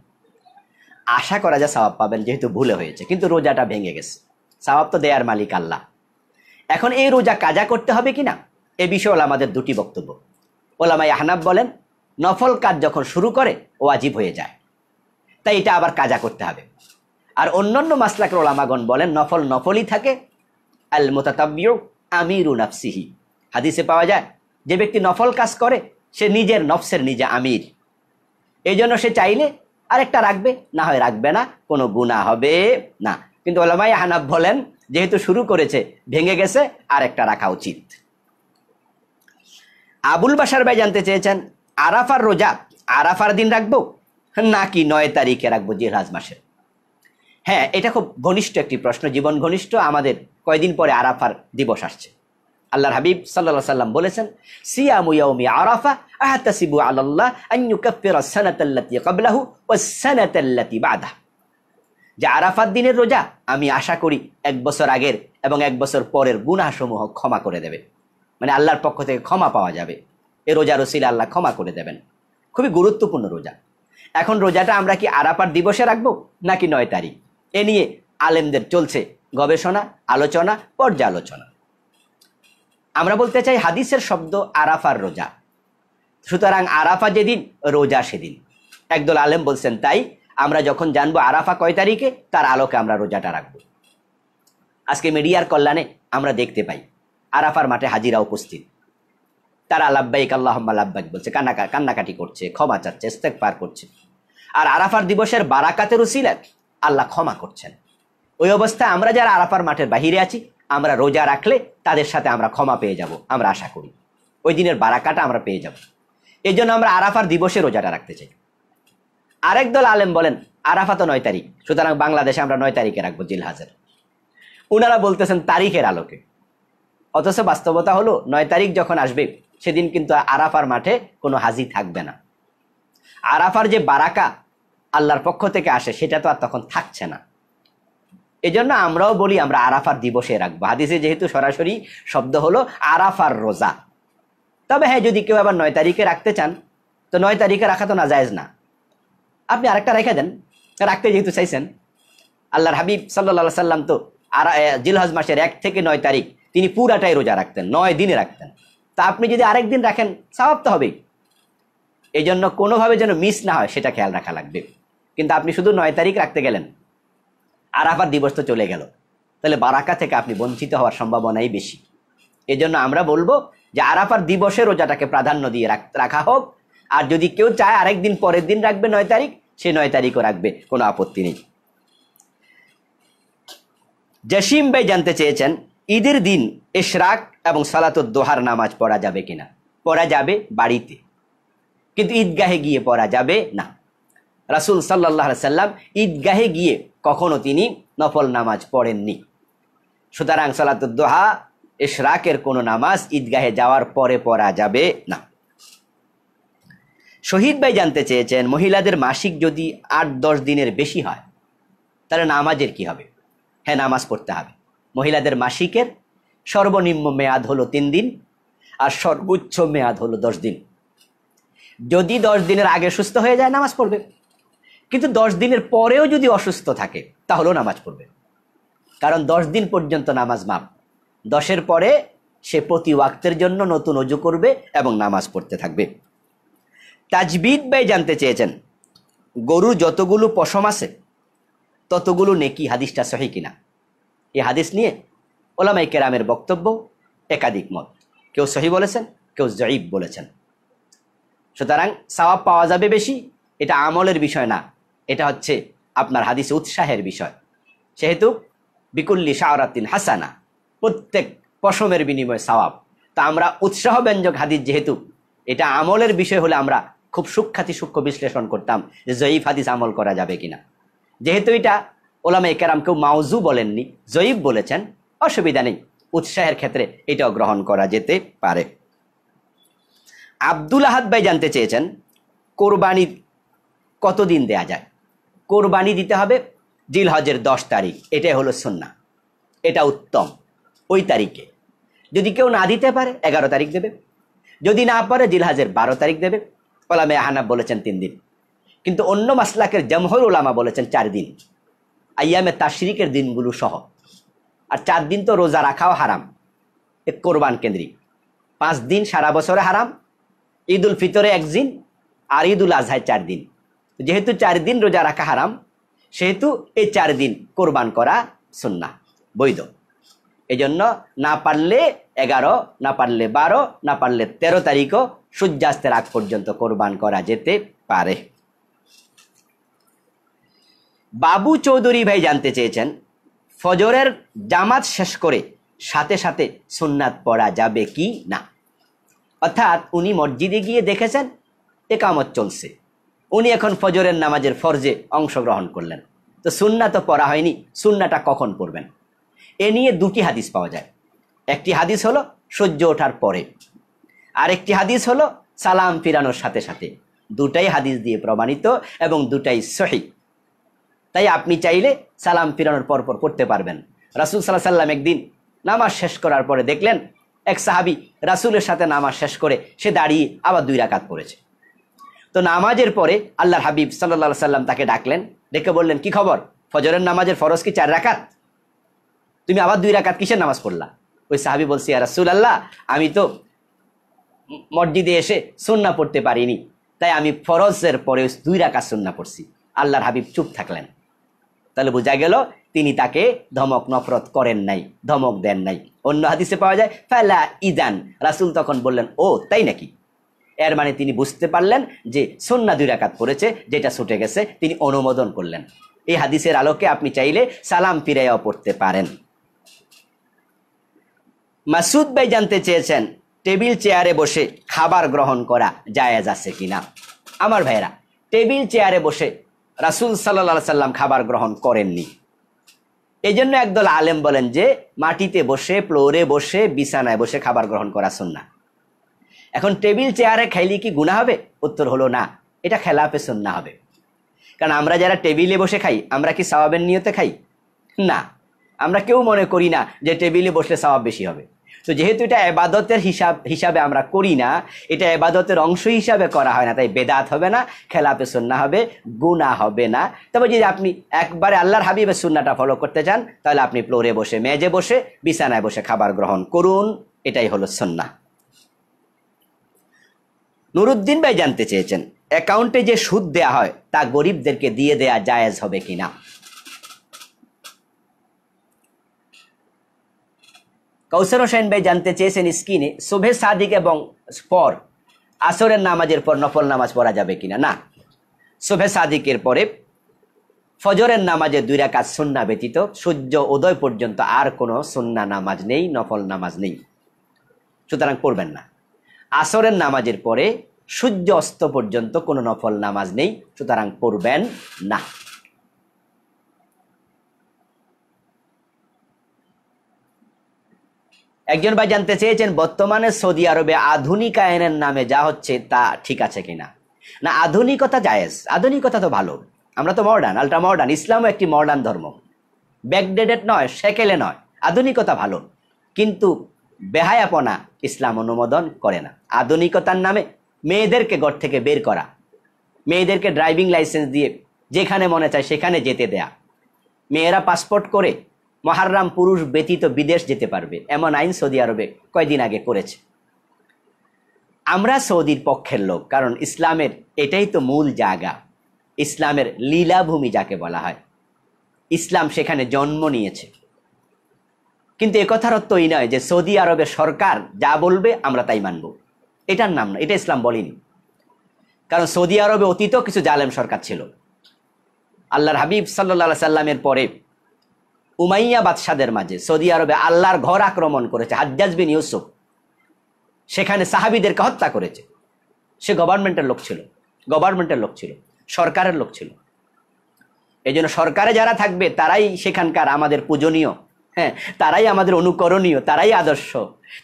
A: আশা করা যায় সবাব পাবেন যেহেতু ভুলে হয়েছে কিন্তু রোজাটা ভেঙে গেছে সবাব তো দেয়ার মালিক আল্লাহ এখন এই রোজা কাজা করতে হবে কি না এ বিষয়ে আমাদের দুটি বক্তব্য ওলামাই আহনাব বলেন নফল কাজ যখন শুরু করে ওয়াজিব হয়ে যায় তাই এটা আবার কাজা করতে হবে আর অন্যান্য মাসলাকের ওলামাগণ বলেন নফল নফলই থাকে আল মোতাতাব্য আমিরু নাফসিহি হাদিসে পাওয়া যায় যে ব্যক্তি নফল কাজ করে সে নিজের নফসের নিজে আমির এই জন্য সে চাইলে আরেকটা রাখবে না হয় রাখবে না কোনো গুণা হবে না কিন্তু ওলামাই হানাফ বলেন যেহেতু শুরু করেছে ভেঙে গেছে আর একটা রাখা উচিত আবুল বাসার ভাই জানতে চেয়েছেন আরাফার রোজা আরাফার দিন রাখবো নাকি নয় তারিখে রাখবো যে রাজ মাসের হ্যাঁ এটা খুব ঘনিষ্ঠ একটি প্রশ্ন জীবন ঘনিষ্ঠ আমাদের কয়দিন পরে আরাফার দিবস আসছে আল্লাহর হাবিব সাল্লাহ সাল্লাম বলেছেন সিয়ামুয়াউমি আরাফা আহাতাসিবু আল্লাহ আন্যুকাফের সানাতাল্লাতি কবলাহু ও সানাতাল্লাতি বাদা যে আরাফাত দিনের রোজা আমি আশা করি এক বছর আগের এবং এক বছর পরের গুনাহসমূহ ক্ষমা করে দেবে মানে আল্লাহর পক্ষ থেকে ক্ষমা পাওয়া যাবে এ রোজা রসিলা আল্লাহ ক্ষমা করে দেবেন খুবই গুরুত্বপূর্ণ রোজা এখন রোজাটা আমরা কি আরাফার দিবসে রাখবো নাকি নয় তারিখ এ নিয়ে আলেমদের চলছে গবেষণা আলোচনা পর্যালোচনা আমরা বলতে চাই হাদিসের শব্দ আরাফার রোজা সুতরাং আরাফা যেদিন রোজা সেদিন একদল আলেম বলছেন তাই আমরা যখন জানবো আরাফা কয় তারিখে তার আলোকে আমরা রোজাটা রাখবো আজকে মিডিয়ার কল্যাণে আমরা দেখতে পাই আরাফার মাঠে হাজিরা উপস্থিত তারা আল্লাব্বাইক আল্লাহম্মা লাব্বাইক বলছে কান্না কান্নাকাটি করছে ক্ষমা চাচ্ছে স্তেক পার করছে আর আরাফার দিবসের বারাকাতের উসিলাত আল্লাহ ক্ষমা করছেন ওই অবস্থায় আমরা যারা আরাফার মাঠের বাহিরে আছি আমরা রোজা রাখলে তাদের সাথে আমরা ক্ষমা পেয়ে যাব আমরা আশা করি ওই দিনের বারাকাটা আমরা পেয়ে যাব এই জন্য আমরা আরাফার দিবসে রোজাটা রাখতে চাই আরেক দল আলেম বলেন আরাফা তো নয় তারিখ সুতরাং বাংলাদেশে আমরা নয় তারিখে রাখবো জিলহাজের ওনারা বলতেছেন তারিখের আলোকে অথচ বাস্তবতা হলো নয় তারিখ যখন আসবে সেদিন কিন্তু আরাফার মাঠে কোনো হাজি থাকবে না আরাফার যে বারাকা আল্লাহর পক্ষ থেকে আসে সেটা তো আর তখন থাকছে না এজন্য আমরাও বলি আমরা আরাফার দিবসে রাখবো হাদিসে যেহেতু সরাসরি শব্দ হলো আরাফার রোজা তবে হ্যাঁ যদি কেউ আবার নয় তারিখে রাখতে চান তো নয় তারিখে রাখা তো না যায়জ না আপনি আরেকটা রেখে দেন রাখতে যেহেতু চাইছেন আল্লাহর হাবিব সাল্লা সাল্লাম তো আর জিলহজ মাসের এক থেকে নয় তারিখ তিনি পুরাটাই রোজা রাখতেন নয় দিনে রাখতেন তা আপনি যদি আরেক দিন রাখেন স্বভাব তো হবেই এই জন্য কোনোভাবে যেন মিস না হয় সেটা খেয়াল রাখা লাগবে কিন্তু আপনি শুধু নয় তারিখ রাখতে গেলেন আরাফার দিবস তো চলে গেল তাহলে বারাকা থেকে আপনি বঞ্চিত হওয়ার সম্ভাবনাই বেশি এজন্য আমরা বলবো যে আরাফার দিবসে রোজাটাকে প্রাধান্য দিয়ে রাখা হোক আর যদি কেউ চায় আরেকদিন পরের দিন রাখবে নয় তারিখ সে নয় তারিখও রাখবে কোনো আপত্তি নেই জসিম ভাই জানতে চেয়েছেন ঈদের দিন এশরাক এবং সালাতুর দোহার নামাজ পড়া যাবে কিনা পড়া যাবে বাড়িতে কিন্তু ঈদগাহে গিয়ে পড়া যাবে না রাসুল সাল্লাহ সাল্লাম ঈদগাহে গিয়ে কখনো তিনি নফল নামাজ পড়েননি সুতরাং সালাতুদ্দোহা এশরাকের কোনো নামাজ ঈদগাহে যাওয়ার পরে পড়া যাবে না শহীদ ভাই জানতে চেয়েছেন মহিলাদের মাসিক যদি আট দশ দিনের বেশি হয় তাহলে নামাজের কি হবে হ্যাঁ নামাজ পড়তে হবে মহিলাদের মাসিকের সর্বনিম্ন মেয়াদ হলো তিন দিন আর সর্বোচ্চ মেয়াদ হলো দশ দিন যদি দশ দিনের আগে সুস্থ হয়ে যায় নামাজ পড়বে কিন্তু দশ দিনের পরেও যদি অসুস্থ থাকে তাহলেও নামাজ পড়বে কারণ দশ দিন পর্যন্ত নামাজ মাপ দশের পরে সে প্রতি ওয়াক্তের জন্য নতুন অজু করবে এবং নামাজ পড়তে থাকবে তাজবিদ ব্যয় জানতে চেয়েছেন গরুর যতগুলো পশম আছে ততগুলো নেকি হাদিসটা সহি কিনা এ হাদিস নিয়ে ওলামাই কেরামের বক্তব্য একাধিক মত কেউ সহি বলেছেন কেউ জয়ীব বলেছেন সুতরাং সাওয়াব পাওয়া যাবে বেশি এটা আমলের বিষয় না এটা হচ্ছে আপনার হাদিসে উৎসাহের বিষয় সেহেতু বিকুল্লি শাহরাতিন হাসানা প্রত্যেক পশমের বিনিময় সওয়াব তা আমরা উৎসাহ ব্যঞ্জক হাদিস যেহেতু এটা আমলের বিষয় হলে আমরা খুব সুখ্যাতি সূক্ষ্ম বিশ্লেষণ করতাম যে জয়ীফ হাদিস আমল করা যাবে কিনা যেহেতু এটা ওলামা কেরাম কেউ মাউজু বলেননি জয়ীফ বলেছেন অসুবিধা নেই উৎসাহের ক্ষেত্রে এটাও গ্রহণ করা যেতে পারে আব্দুল আহাদ ভাই জানতে চেয়েছেন কোরবানি কতদিন দেয়া যায় কোরবানি দিতে হবে জিল হজের দশ তারিখ এটাই হলো সন্না এটা উত্তম ওই তারিখে যদি কেউ না দিতে পারে এগারো তারিখ দেবে যদি না পারে জিলহাজের বারো তারিখ দেবে ওলামে আহানা বলেছেন তিন দিন কিন্তু অন্য মাসলাকের জমহর ওলামা বলেছেন চার দিন আইয়ামে তাশরিকের দিনগুলো সহ আর চার দিন তো রোজা রাখাও হারাম এ কোরবান কেন্দ্রিক পাঁচ দিন সারা বছরে হারাম ঈদ উল ফিতরে একদিন আর ঈদ উল আজহায় চার দিন যেহেতু চার দিন রোজা রাখা হারাম সেহেতু এই চার দিন কোরবান করা সুন্না বৈধ এজন্য না পারলে এগারো না পারলে বারো না পারলে তেরো তারিখও সূর্যাস্তের আগ পর্যন্ত কোরবান করা যেতে পারে বাবু চৌধুরী ভাই জানতে চেয়েছেন ফজরের জামাত শেষ করে সাথে সাথে সুন্নাত পড়া যাবে কি না অর্থাৎ উনি মসজিদে গিয়ে দেখেছেন একামত চলছে উনি এখন ফজরের নামাজের ফরজে অংশগ্রহণ করলেন তো সুন্না তো পড়া হয়নি সুন্নাটা কখন পড়বেন এ নিয়ে দুটি হাদিস পাওয়া যায় একটি হাদিস হলো সূর্য ওঠার পরে আরেকটি হাদিস হলো সালাম ফিরানোর সাথে সাথে দুটাই হাদিস দিয়ে প্রমাণিত এবং দুটাই সহি তাই আপনি চাইলে সালাম ফিরানোর পরপর করতে পারবেন রাসুল সাল্লাহ সাল্লাম একদিন নামাজ শেষ করার পরে দেখলেন এক সাহাবি রাসুলের সাথে নামাজ শেষ করে সে দাঁড়িয়ে আবার দুই রাকাত পড়েছে তো নামাজের পরে আল্লাহর হাবিব সাল্লা সাল্লাম তাকে ডাকলেন ডেকে বললেন কি খবর ফজরের নামাজের ফরজ কি চার রাকাত তুমি আবার দুই রাকাত কিসের নামাজ পড়লা ওই সাহাবি বলছি রাসুল আল্লাহ আমি তো মসজিদে এসে সুন্না পড়তে পারিনি তাই আমি ফরজের পরে দুই রাকাত সুন্না পড়ছি আল্লাহর হাবিব চুপ থাকলেন তাহলে বোঝা গেল তিনি তাকে ধমক নফরত করেন নাই ধমক দেন নাই অন্য হাদিসে পাওয়া যায় ফেলা ইদান রাসুল তখন বললেন ও তাই নাকি এর মানে তিনি বুঝতে পারলেন যে সন্না দুই রাকাত পড়েছে যেটা ছুটে গেছে তিনি অনুমোদন করলেন এই হাদিসের আলোকে আপনি চাইলে সালাম ফিরাইয়াও পড়তে পারেন মাসুদ ভাই জানতে চেয়েছেন টেবিল চেয়ারে বসে খাবার গ্রহণ করা জায়েজ আছে কিনা আমার ভাইরা টেবিল চেয়ারে বসে রাসুল সাল্লা সাল্লাম খাবার গ্রহণ করেননি এই জন্য একদল আলেম বলেন যে মাটিতে বসে ফ্লোরে বসে বিছানায় বসে খাবার গ্রহণ করা সন্না এখন টেবিল চেয়ারে খেলি কি গুণা হবে উত্তর হলো না এটা খেলাপে না হবে কারণ আমরা যারা টেবিলে বসে খাই আমরা কি সবাবের নিয়তে খাই না আমরা কেউ মনে করি না যে টেবিলে বসলে সওয়াব বেশি হবে তো যেহেতু এটা এবাদতের হিসাব হিসাবে আমরা করি না এটা এবাদতের অংশ হিসাবে করা হয় না তাই বেদাত হবে না খেলাপে সুন্না হবে গুণা হবে না তবে যদি আপনি একবারে আল্লাহর হাবিবের সুন্নাটা ফলো করতে চান তাহলে আপনি ফ্লোরে বসে মেজে বসে বিছানায় বসে খাবার গ্রহণ করুন এটাই হলো সন্না নুরুদ্দিন ভাই জানতে চেয়েছেন অ্যাকাউন্টে যে সুদ দেয়া হয় তা গরিবদেরকে দিয়ে দেয়া জায়েজ হবে কিনা কৌশল হোসেন ভাই জানতে চেয়েছেন স্কিনে শোভে সাদিক এবং পর আসরের নামাজের পর নফল নামাজ পড়া যাবে কিনা না শোভে সাদিকের পরে ফজরের নামাজে দুই রাকাত সুন্না ব্যতীত সূর্য উদয় পর্যন্ত আর কোনো সুন্না নামাজ নেই নফল নামাজ নেই সুতরাং পড়বেন না আসরের নামাজের পরে সূর্য অস্ত পর্যন্ত কোনো নফল নামাজ নেই সুতরাং পড়বেন না একজন ভাই জানতে চেয়েছেন বর্তমানে সৌদি আরবে আধুনিক আইনের নামে যা হচ্ছে তা ঠিক আছে কিনা না আধুনিকতা জায়েজ আধুনিকতা তো ভালো আমরা তো মডার্ন আলট্রা মডার্ন ইসলামও একটি মডার্ন ধর্ম ব্যাকডেটেড নয় সেকেলে নয় আধুনিকতা ভালো কিন্তু বেহায়াপনা ইসলাম অনুমোদন করে না আধুনিকতার নামে মেয়েদেরকে ঘর থেকে বের করা মেয়েদেরকে ড্রাইভিং লাইসেন্স দিয়ে যেখানে মনে চায় সেখানে যেতে দেয়া মেয়েরা পাসপোর্ট করে মহারাম পুরুষ ব্যতীত বিদেশ যেতে পারবে এমন আইন সৌদি আরবে কয়দিন আগে করেছে আমরা সৌদির পক্ষের লোক কারণ ইসলামের এটাই তো মূল জায়গা ইসলামের লীলাভূমি যাকে বলা হয় ইসলাম সেখানে জন্ম নিয়েছে কিন্তু একথার অর্থ এই নয় যে সৌদি আরবের সরকার যা বলবে আমরা তাই মানব এটার নাম না এটা ইসলাম বলিনি কারণ সৌদি আরবে অতীত কিছু জালেম সরকার ছিল আল্লাহর হাবিব সাল্লা সাল্লামের পরে উমাইয়া বাদশাদের মাঝে সৌদি আরবে আল্লাহর ঘর আক্রমণ করেছে হাজ্জাজ বিন ইউসুফ সেখানে সাহাবিদেরকে হত্যা করেছে সে গভর্নমেন্টের লোক ছিল গভর্নমেন্টের লোক ছিল সরকারের লোক ছিল এই জন্য সরকারে যারা থাকবে তারাই সেখানকার আমাদের পূজনীয় হ্যাঁ তারাই আমাদের অনুকরণীয় তারাই আদর্শ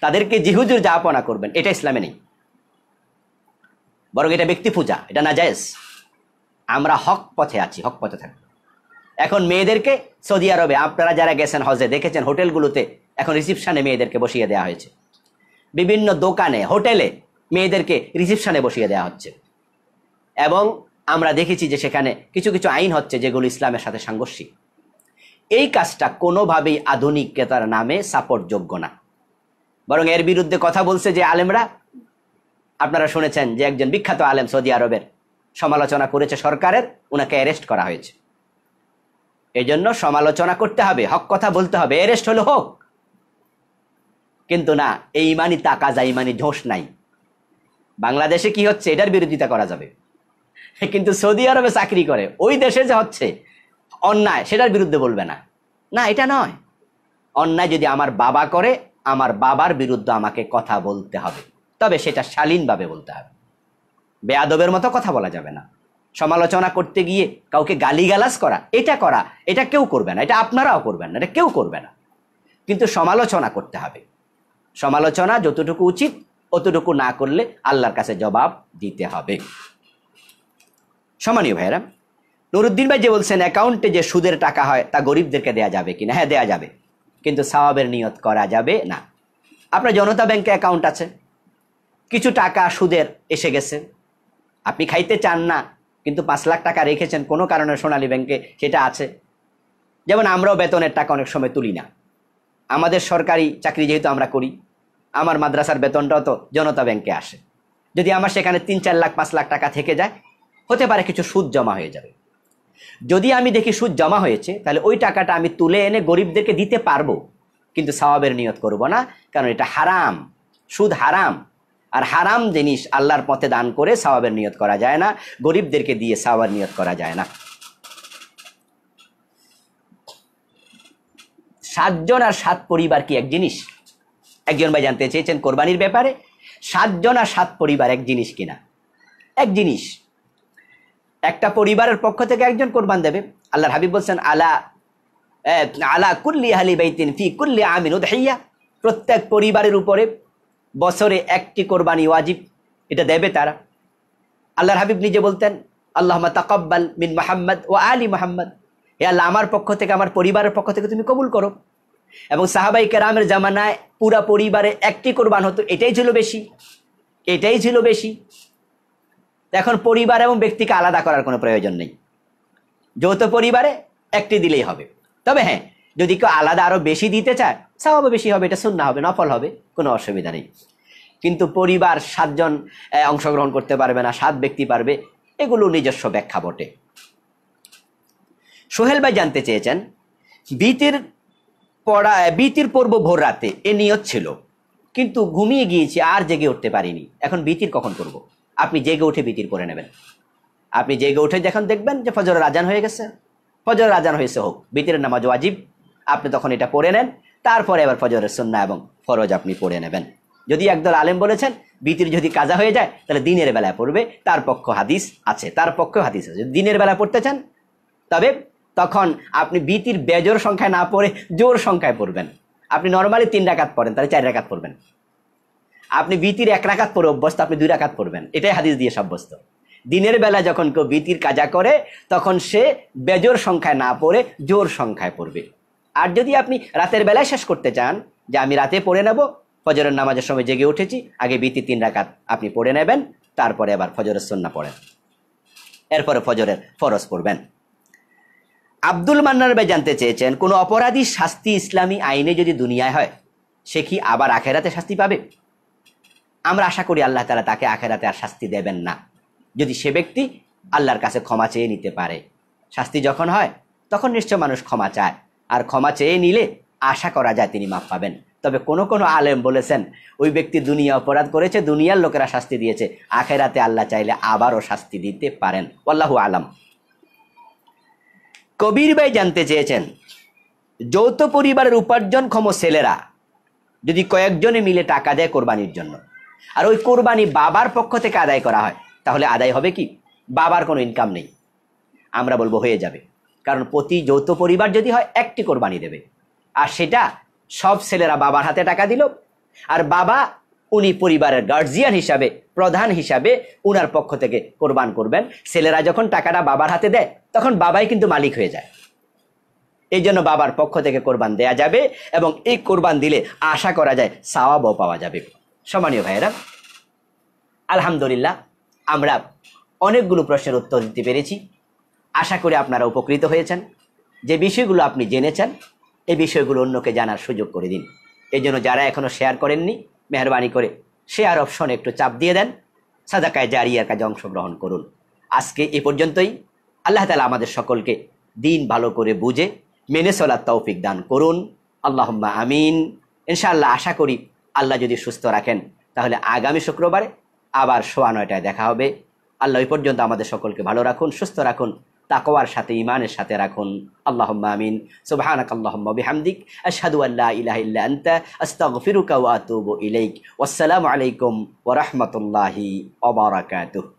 A: তাদেরকে জিহুজুর যাপনা করবেন এটা ইসলামে নেই বরং এটা ব্যক্তি পূজা এটা না জায়েজ আমরা হক পথে আছি হক পথে থাকি এখন মেয়েদেরকে সৌদি আরবে আপনারা যারা গেছেন হজে দেখেছেন হোটেলগুলোতে এখন রিসিপশানে মেয়েদেরকে বসিয়ে দেওয়া হয়েছে বিভিন্ন দোকানে হোটেলে মেয়েদেরকে রিসিপশানে বসিয়ে দেওয়া হচ্ছে এবং আমরা দেখেছি যে সেখানে কিছু কিছু আইন হচ্ছে যেগুলো ইসলামের সাথে সাংঘর্ষিক এই কাজটা কোনোভাবেই আধুনিক ক্রেতার নামে সাপোর্টযোগ্য না বরং এর বিরুদ্ধে কথা বলছে যে আলেমরা আপনারা শুনেছেন যে একজন বিখ্যাত আলেম সৌদি আরবের সমালোচনা করেছে সরকারের ওনাকে অ্যারেস্ট করা হয়েছে এজন্য সমালোচনা করতে হবে হক কথা বলতে হবে অ্যারেস্ট হলে হোক কিন্তু না এই মানি তাকা যা ইমানি ঢোস নাই বাংলাদেশে কি হচ্ছে এটার বিরোধিতা করা যাবে কিন্তু সৌদি আরবে চাকরি করে ওই দেশে যে হচ্ছে অন্যায় সেটার বিরুদ্ধে বলবে না না এটা নয় অন্যায় যদি আমার বাবা করে আমার বাবার বিরুদ্ধে আমাকে কথা বলতে হবে তবে সেটা শালীনভাবে বলতে হবে বেয়াদবের মতো কথা বলা যাবে না সমালোচনা করতে গিয়ে কাউকে গালিগালাজ করা এটা করা এটা কেউ করবে না এটা আপনারাও করবেন না এটা কেউ করবে না কিন্তু সমালোচনা করতে হবে সমালোচনা যতটুকু উচিত অতটুকু না করলে আল্লাহর কাছে জবাব দিতে হবে সমানীয় ভাইরা নুরুদ্দিন ভাই যে বলছেন অ্যাকাউন্টে যে সুদের টাকা হয় তা গরিবদেরকে দেয়া যাবে কিনা হ্যাঁ দেয়া যাবে কিন্তু সওয়াবের নিয়ত করা যাবে না আপনার জনতা ব্যাংকে অ্যাকাউন্ট আছে কিছু টাকা সুদের এসে গেছে আপনি খাইতে চান না কিন্তু পাঁচ লাখ টাকা রেখেছেন কোনো কারণে সোনালী ব্যাংকে সেটা আছে যেমন আমরাও বেতনের টাকা অনেক সময় তুলি না আমাদের সরকারি চাকরি যেহেতু আমরা করি আমার মাদ্রাসার বেতনটাও তো জনতা ব্যাংকে আসে যদি আমার সেখানে তিন চার লাখ পাঁচ লাখ টাকা থেকে যায় হতে পারে কিছু সুদ জমা হয়ে যাবে যদি আমি দেখি সুদ জমা হয়েছে তাহলে ওই টাকাটা আমি তুলে এনে গরিবদেরকে দিতে পারবো কিন্তু স্বভাবের নিয়ত করব না কারণ এটা হারাম সুদ হারাম আর হারাম জিনিস আল্লাহর পথে দান করে স্বভাবের নিয়ত করা যায় না গরিবদেরকে দিয়ে স্বভাবের নিয়ত করা যায় না সাতজন আর সাত পরিবার কি এক জিনিস একজন ভাই জানতে চেয়েছেন কোরবানির ব্যাপারে সাতজন আর সাত পরিবার এক জিনিস কিনা এক জিনিস একটা পরিবারের পক্ষ থেকে একজন কোরবান দেবে আল্লাহর হাবিব বলছেন আলা আলা কুল্লি আলি বাইতিন ফি কুল্লি আমিন উদহাইয়া প্রত্যেক পরিবারের উপরে বছরে একটি কোরবানি ওয়াজিব এটা দেবে তারা আল্লাহর হাবিব নিজে বলতেন আল্লাহ তাকব্বাল মিন মাহমদ ও আলী মাহমদ এ আল্লাহ আমার পক্ষ থেকে আমার পরিবারের পক্ষ থেকে তুমি কবুল করো এবং সাহাবাই কেরামের জামানায় পুরা পরিবারে একটি কোরবান হতো এটাই ছিল বেশি এটাই ছিল বেশি এখন পরিবার এবং ব্যক্তিকে আলাদা করার কোনো প্রয়োজন নেই যৌথ পরিবারে একটি দিলেই হবে তবে হ্যাঁ যদি কেউ আলাদা আরও বেশি দিতে চায় স্বভাব বেশি হবে এটা শূন্য হবে নফল হবে কোনো অসুবিধা নেই কিন্তু পরিবার সাতজন অংশগ্রহণ করতে পারবে না সাত ব্যক্তি পারবে এগুলো নিজস্ব ব্যাখ্যা বটে সোহেল ভাই জানতে চেয়েছেন বিতির পড়া বিতির পর্ব ভোর রাতে এ নিয়ত ছিল কিন্তু ঘুমিয়ে গিয়েছি আর জেগে উঠতে পারিনি এখন বিতির কখন করবো আপনি জেগে উঠে বিতির করে নেবেন আপনি জেগে উঠে যখন দেখবেন যে ফজরের আজান হয়ে গেছে ফজরের আজান হয়েছে হোক বিতিরের নামাজ ওয়াজিব আপনি তখন এটা পড়ে নেন তারপরে এবার ফজরের সন্না এবং ফরজ আপনি পড়ে নেবেন যদি একদল আলেম বলেছেন বিতির যদি কাজা হয়ে যায় তাহলে দিনের বেলায় পড়বে তার পক্ষ হাদিস আছে তার পক্ষ হাদিস আছে যদি দিনের বেলা পড়তে চান তবে তখন আপনি বিতির বেজোর সংখ্যায় না পড়ে জোর সংখ্যায় পড়বেন আপনি নর্মালি তিন রাকাত পড়েন তাহলে চার রাকাত পড়বেন আপনি বিতির এক রাকাত পরে অভ্যস্ত আপনি দুই রাকাত পড়বেন এটাই হাদিস দিয়ে সাব্যস্ত দিনের বেলা যখন কেউ বিতির কাজা করে তখন সে বেজোর সংখ্যায় না পড়ে জোর সংখ্যায় পড়বে আর যদি আপনি রাতের বেলায় শেষ করতে চান যে আমি রাতে পড়ে নেব ফজরের নামাজের সময় জেগে উঠেছি আগে বিতি তিন রাখাত আপনি পড়ে নেবেন তারপরে আবার ফজরের সন্না পড়েন এরপরে ফজরের ফরজ পড়বেন আব্দুল মান্নার ভাই জানতে চেয়েছেন কোনো অপরাধী শাস্তি ইসলামী আইনে যদি দুনিয়ায় হয় সে কি আবার আখেরাতে শাস্তি পাবে আমরা আশা করি আল্লাহ তালা তাকে আখেরাতে আর শাস্তি দেবেন না যদি সে ব্যক্তি আল্লাহর কাছে ক্ষমা চেয়ে নিতে পারে শাস্তি যখন হয় তখন নিশ্চয় মানুষ ক্ষমা চায় আর ক্ষমা চেয়ে নিলে আশা করা যায় তিনি মাফ পাবেন তবে কোনো কোনো আলেম বলেছেন ওই ব্যক্তি দুনিয়া অপরাধ করেছে দুনিয়ার লোকেরা শাস্তি দিয়েছে আখেরাতে আল্লাহ চাইলে আবারও শাস্তি দিতে পারেন আল্লাহ আলাম কবির ভাই জানতে চেয়েছেন যৌথ পরিবারের উপার্জনক্ষম ছেলেরা যদি কয়েকজনে মিলে টাকা দেয় কোরবানির জন্য আর ওই কোরবানি বাবার পক্ষ থেকে আদায় করা হয় তাহলে আদায় হবে কি বাবার কোনো ইনকাম নেই আমরা বলবো হয়ে যাবে কারণ প্রতি যৌথ পরিবার যদি হয় একটি কোরবানি দেবে আর সেটা সব ছেলেরা বাবার হাতে টাকা দিল আর বাবা উনি পরিবারের গার্জিয়ান হিসাবে প্রধান হিসাবে উনার পক্ষ থেকে কোরবান করবেন ছেলেরা যখন টাকাটা বাবার হাতে দেয় তখন বাবাই কিন্তু মালিক হয়ে যায় এই জন্য বাবার পক্ষ থেকে কোরবান দেয়া যাবে এবং এই কোরবান দিলে আশা করা যায় সাওয়াবও পাওয়া যাবে সম্মানীয় ভাইয়েরা আলহামদুলিল্লাহ আমরা অনেকগুলো প্রশ্নের উত্তর দিতে পেরেছি আশা করি আপনারা উপকৃত হয়েছেন যে বিষয়গুলো আপনি জেনেছেন এই বিষয়গুলো অন্যকে জানার সুযোগ করে দিন এই জন্য যারা এখনও শেয়ার করেননি মেহরবানি করে শেয়ার অপশন একটু চাপ দিয়ে দেন সাদাকায় জারিয়ার কাজে অংশগ্রহণ করুন আজকে এ পর্যন্তই আল্লাহ তালা আমাদের সকলকে দিন ভালো করে বুঝে মেনে চলার তৌফিক দান করুন আল্লাহম্মা আমিন ইনশাআল্লাহ আশা করি আল্লাহ যদি সুস্থ রাখেন তাহলে আগামী শুক্রবারে আবার সোয়া নয়টায় দেখা হবে আল্লাহ ওই পর্যন্ত আমাদের সকলকে ভালো রাখুন সুস্থ রাখুন তাকওয়ার সাথে ইমানের সাথে রাখুন আল্লাহ আমিন সুবহানাক আল্লাহুম্মা বিহামদিক আশহাদু আল্লাহ ইলাহ ইল্লা আনতা ওয়াতুব ইলাইক ওয়াসসালামু আলাইকুম ওরহমতুল্লাহি রাহমাতুল্লাহি